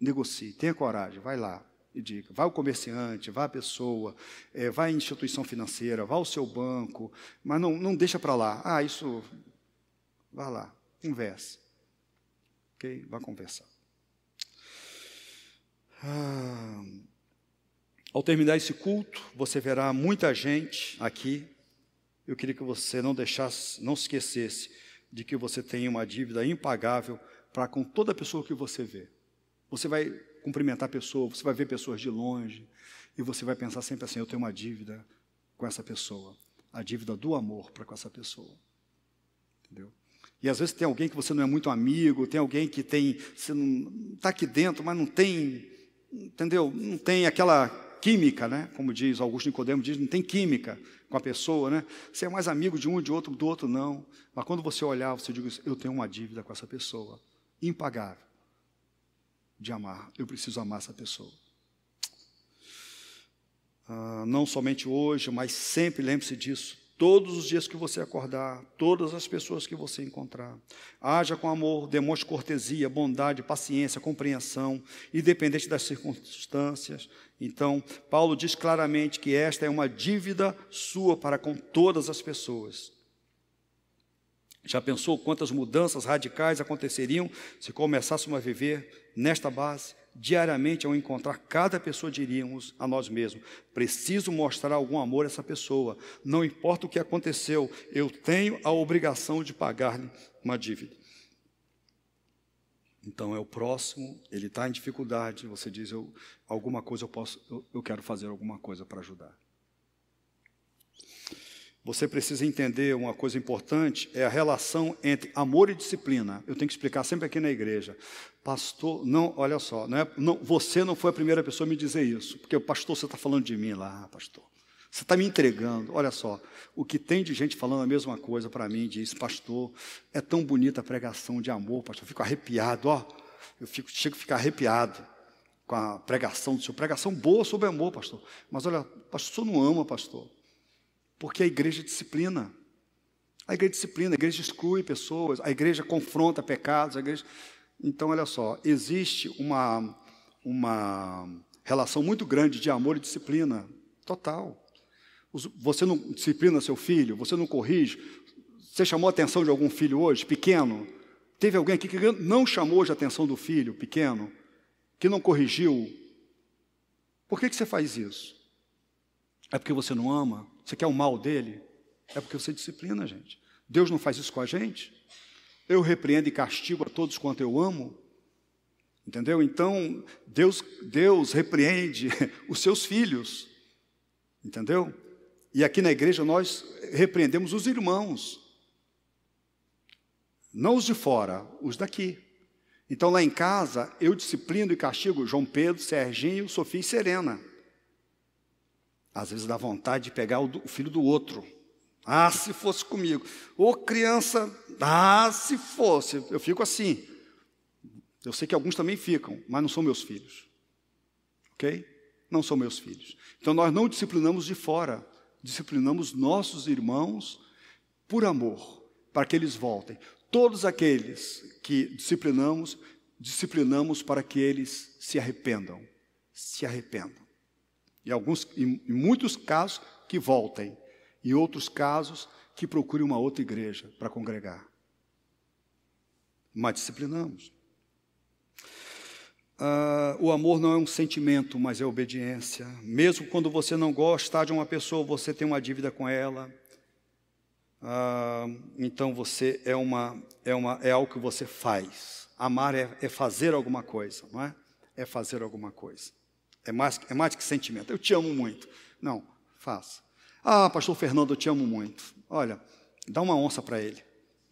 Speaker 1: negocie, tenha coragem, vai lá e diga. Vai o comerciante, vai a pessoa, é, vai à instituição financeira, vai ao seu banco, mas não, não deixa para lá. Ah, isso, vá lá, converse. Ok? Vá conversar. Ah, ao terminar esse culto, você verá muita gente aqui. Eu queria que você não deixasse, não esquecesse de que você tem uma dívida impagável para com toda pessoa que você vê. Você vai cumprimentar a pessoa, você vai ver pessoas de longe, e você vai pensar sempre assim: eu tenho uma dívida com essa pessoa, a dívida do amor para com essa pessoa. Entendeu? E às vezes tem alguém que você não é muito amigo, tem alguém que tem, você não está aqui dentro, mas não tem, entendeu? Não tem aquela química, né? Como diz Augusto Nicodemo, diz, não tem química com a pessoa, né? Você é mais amigo de um, de outro, do outro, não. Mas quando você olhar, você diz, eu tenho uma dívida com essa pessoa, impagável, de amar. Eu preciso amar essa pessoa. Ah, não somente hoje, mas sempre lembre-se disso. Todos os dias que você acordar, todas as pessoas que você encontrar, haja com amor, demonstre cortesia, bondade, paciência, compreensão, independente das circunstâncias. Então, Paulo diz claramente que esta é uma dívida sua para com todas as pessoas. Já pensou quantas mudanças radicais aconteceriam se começássemos a viver nesta base? diariamente, ao encontrar cada pessoa, diríamos a nós mesmos: preciso mostrar algum amor a essa pessoa, não importa o que aconteceu, eu tenho a obrigação de pagar-lhe uma dívida. Então é o próximo, ele está em dificuldade, você diz: eu, alguma coisa eu posso, eu, eu quero fazer alguma coisa para ajudar você precisa entender uma coisa importante, é a relação entre amor e disciplina. Eu tenho que explicar sempre aqui na igreja. Pastor, não, olha só, não é, não, você não foi a primeira pessoa a me dizer isso, porque o pastor, você está falando de mim lá, pastor. Você está me entregando. Olha só, o que tem de gente falando a mesma coisa para mim, diz, pastor, é tão bonita a pregação de amor, pastor, eu fico arrepiado, ó, eu fico, chego a ficar arrepiado com a pregação do senhor. Pregação boa sobre amor, pastor. Mas olha, pastor, o senhor não ama, pastor. Porque a igreja disciplina. A igreja disciplina, a igreja exclui pessoas, a igreja confronta pecados, a igreja. Então, olha só, existe uma, uma relação muito grande de amor e disciplina, total. Você não disciplina seu filho, você não corrige. Você chamou a atenção de algum filho hoje, pequeno? Teve alguém aqui que não chamou hoje a atenção do filho pequeno, que não corrigiu? Por que, que você faz isso? É porque você não ama? Você quer o mal dele? É porque você disciplina, gente. Deus não faz isso com a gente? Eu repreendo e castigo a todos quanto eu amo? Entendeu? Então, Deus, Deus repreende os seus filhos. Entendeu? E aqui na igreja nós repreendemos os irmãos. Não os de fora, os daqui. Então, lá em casa, eu disciplino e castigo João Pedro, Serginho, Sofia e Serena. Às vezes dá vontade de pegar o, filho do outro. Ah, se fosse comigo. Ô criança, ah, se fosse. Eu fico assim. Eu sei que alguns também ficam, mas não são meus filhos. Ok? Não são meus filhos. Então nós não disciplinamos de fora, disciplinamos nossos irmãos por amor, para que eles voltem. Todos aqueles que disciplinamos, disciplinamos para que eles se arrependam. Se arrependam. Em, alguns, em muitos casos, que voltem. Em outros casos, que procurem uma outra igreja para congregar. Mas disciplinamos. Ah, o amor não é um sentimento, mas é obediência. Mesmo quando você não gosta de uma pessoa, você tem uma dívida com ela. Ah, então você é uma é uma é algo que você faz. Amar é, é fazer alguma coisa, não é? É fazer alguma coisa. É mais, é mais que sentimento. Eu te amo muito. Não, faça. Ah, pastor Fernando, eu te amo muito. Olha, dá uma onça para ele.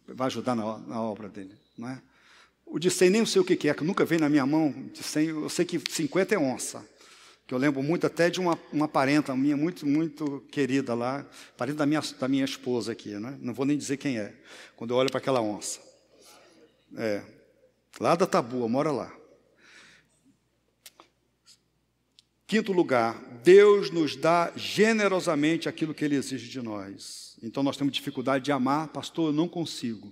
Speaker 1: Vai ajudar na, na obra dele. Não é? O de 100 nem sei o que é, que nunca veio na minha mão. De 100, eu sei que 50 é onça. Que eu lembro muito até de uma, uma parenta minha, muito, muito querida lá, parente da minha, da minha esposa aqui, né? não vou nem dizer quem é, quando eu olho para aquela onça. É, lá da Tabua, mora lá. Quinto lugar, Deus nos dá generosamente aquilo que Ele exige de nós. Então nós temos dificuldade de amar, pastor, eu não consigo.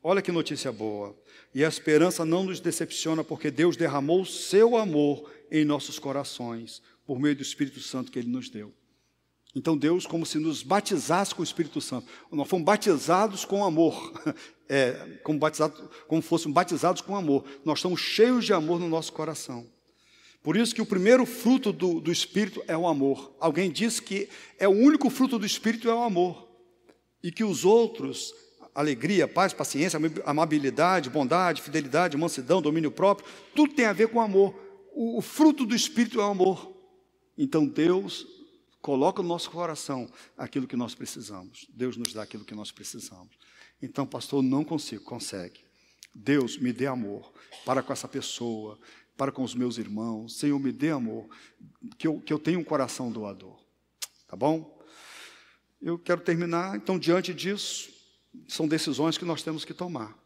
Speaker 1: Olha que notícia boa. E a esperança não nos decepciona, porque Deus derramou o seu amor em nossos corações, por meio do Espírito Santo que Ele nos deu. Então Deus, como se nos batizasse com o Espírito Santo. Nós fomos batizados com amor, é, como, batizado, como fossem batizados com amor. Nós estamos cheios de amor no nosso coração. Por isso que o primeiro fruto do, do Espírito é o amor. Alguém disse que é o único fruto do Espírito é o amor. E que os outros, alegria, paz, paciência, amabilidade, bondade, fidelidade, mansidão, domínio próprio, tudo tem a ver com amor. O, o fruto do Espírito é o amor. Então Deus coloca no nosso coração aquilo que nós precisamos. Deus nos dá aquilo que nós precisamos. Então, pastor, não consigo, consegue. Deus me dê amor para com essa pessoa, para com os meus irmãos. Senhor, me dê amor, que eu, que eu tenha um coração doador. Tá bom? Eu quero terminar, então, diante disso, são decisões que nós temos que tomar.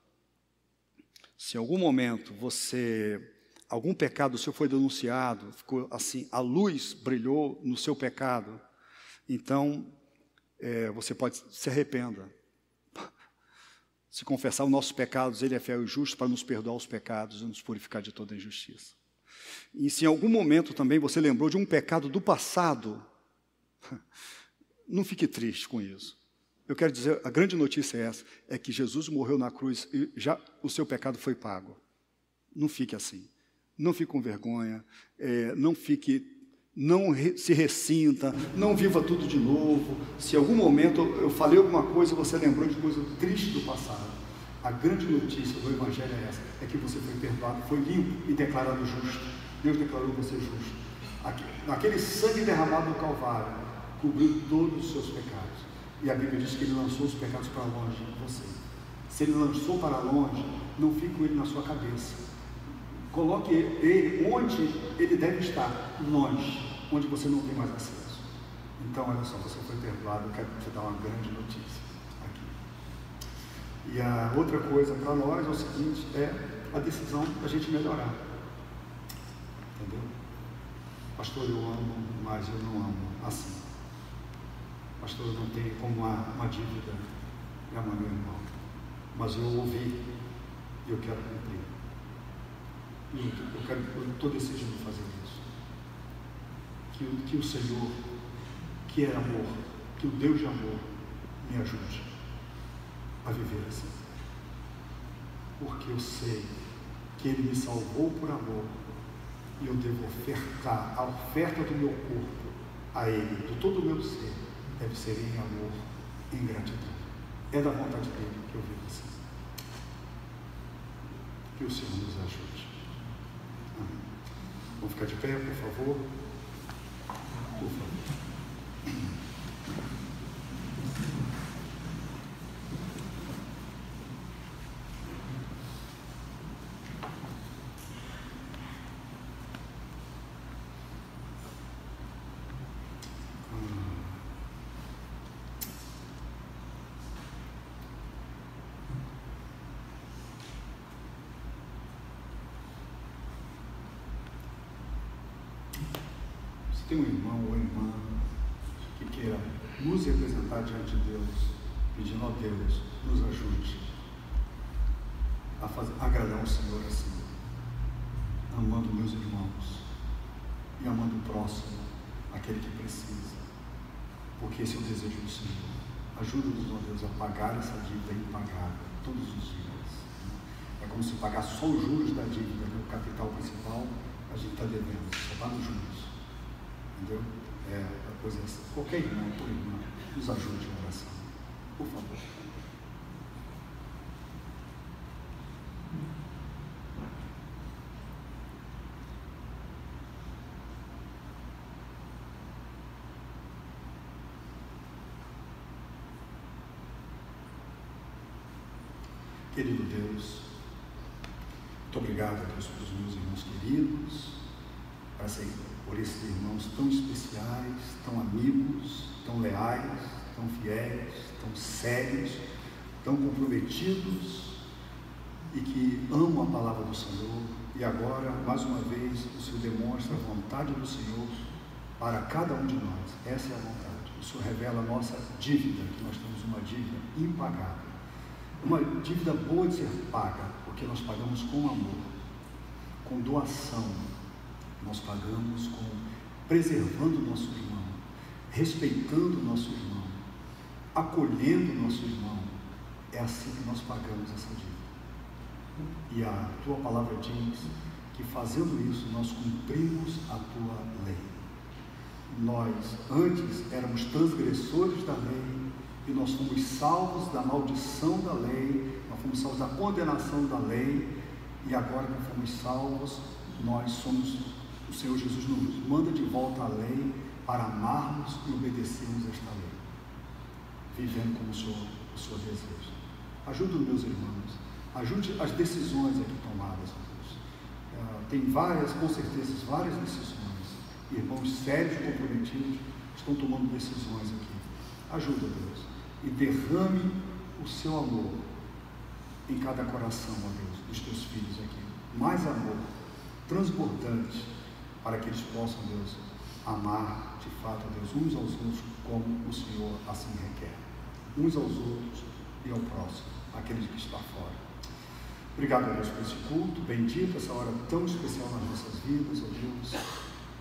Speaker 1: Se em algum momento você, algum pecado seu foi denunciado, ficou assim, a luz brilhou no seu pecado, então é, você pode se arrependa, se confessar os nossos pecados, Ele é fiel e justo para nos perdoar os pecados e nos purificar de toda injustiça. E se em algum momento também você lembrou de um pecado do passado, não fique triste com isso. Eu quero dizer, a grande notícia é essa, é que Jesus morreu na cruz e já o seu pecado foi pago. Não fique assim. Não fique com vergonha, é, não fique não se ressinta, não viva tudo de novo. Se em algum momento eu falei alguma coisa, você lembrou de coisa triste do passado. A grande notícia do Evangelho é essa: é que você foi perdoado, foi limpo e declarado justo. Deus declarou você justo. Aquele sangue derramado no Calvário cobriu todos os seus pecados. E a Bíblia diz que ele lançou os pecados para longe de você. Se ele lançou para longe, não fique com ele na sua cabeça. Coloque ele onde ele deve estar, longe onde você não tem mais acesso. Então, olha só, você foi perdoado, eu quero te dar uma grande notícia aqui. E a outra coisa para nós é o seguinte, é a decisão da gente melhorar. Entendeu? Pastor, eu amo, mas eu não amo assim. Pastor, eu não tenho como uma, uma dívida e amar meu irmão. Mas eu ouvi e eu quero cumprir. eu, eu estou decidindo fazer isso que, que o Senhor, que é amor, que o Deus de amor, me ajude a viver assim. Porque eu sei que Ele me salvou por amor e eu devo ofertar a oferta do meu corpo a Ele, de todo o meu ser, deve ser em amor, em gratidão. É da vontade dele que eu vivo assim. Que o Senhor nos ajude. Amém. Vamos ficar de pé, por favor. Thank you. ó Deus, nos ajude a fazer, agradar o Senhor assim, amando meus irmãos e amando o próximo, aquele que precisa, porque esse é o desejo do Senhor. Ajuda-nos, ó Deus, a pagar essa dívida impagável todos os dias. É como se pagar só os juros da dívida, né? o capital principal, a gente está devendo, só está nos juros. Entendeu? É a coisa é essa. Qualquer irmão, por irmão, nos ajude em oração. Por favor. Querido Deus, muito obrigado, Deus, pelos meus irmãos queridos, por esses irmãos tão especiais, tão amigos tão tão comprometidos e que amam a palavra do Senhor. E agora, mais uma vez, o Senhor demonstra a vontade do Senhor para cada um de nós. Essa é a vontade. O Senhor revela a nossa dívida, que nós temos uma dívida impagável. Uma dívida boa de ser paga, porque nós pagamos com amor, com doação, nós pagamos com preservando o nosso irmão, respeitando o nosso irmão acolhendo o nosso irmão. É assim que nós pagamos essa dívida. E a tua palavra diz que fazendo isso nós cumprimos a tua lei. Nós antes éramos transgressores da lei e nós fomos salvos da maldição da lei, nós fomos salvos da condenação da lei e agora que fomos salvos, nós somos, o Senhor Jesus nos manda de volta a lei para amarmos e obedecermos esta lei vivendo como o Senhor, o Senhor deseja. Ajuda os meus irmãos, ajude as decisões aqui tomadas, Deus. Ah, tem várias, com certeza, várias decisões. Irmãos sérios, comprometidos, estão tomando decisões aqui. Ajuda, Deus, e derrame o seu amor em cada coração, Deus, dos teus filhos aqui. Mais amor, transbordante, para que eles possam, Deus, amar de fato, Deus, uns aos outros como o Senhor assim requer uns aos outros e ao próximo, aqueles que está fora. Obrigado, Deus, por esse culto, bendito essa hora tão especial nas nossas vidas, ó Deus,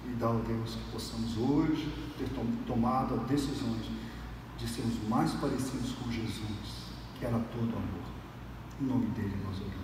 Speaker 1: e dá, ao Deus, que possamos hoje ter tomado decisões de sermos mais parecidos com Jesus, que era todo amor. Em nome dele nós oramos.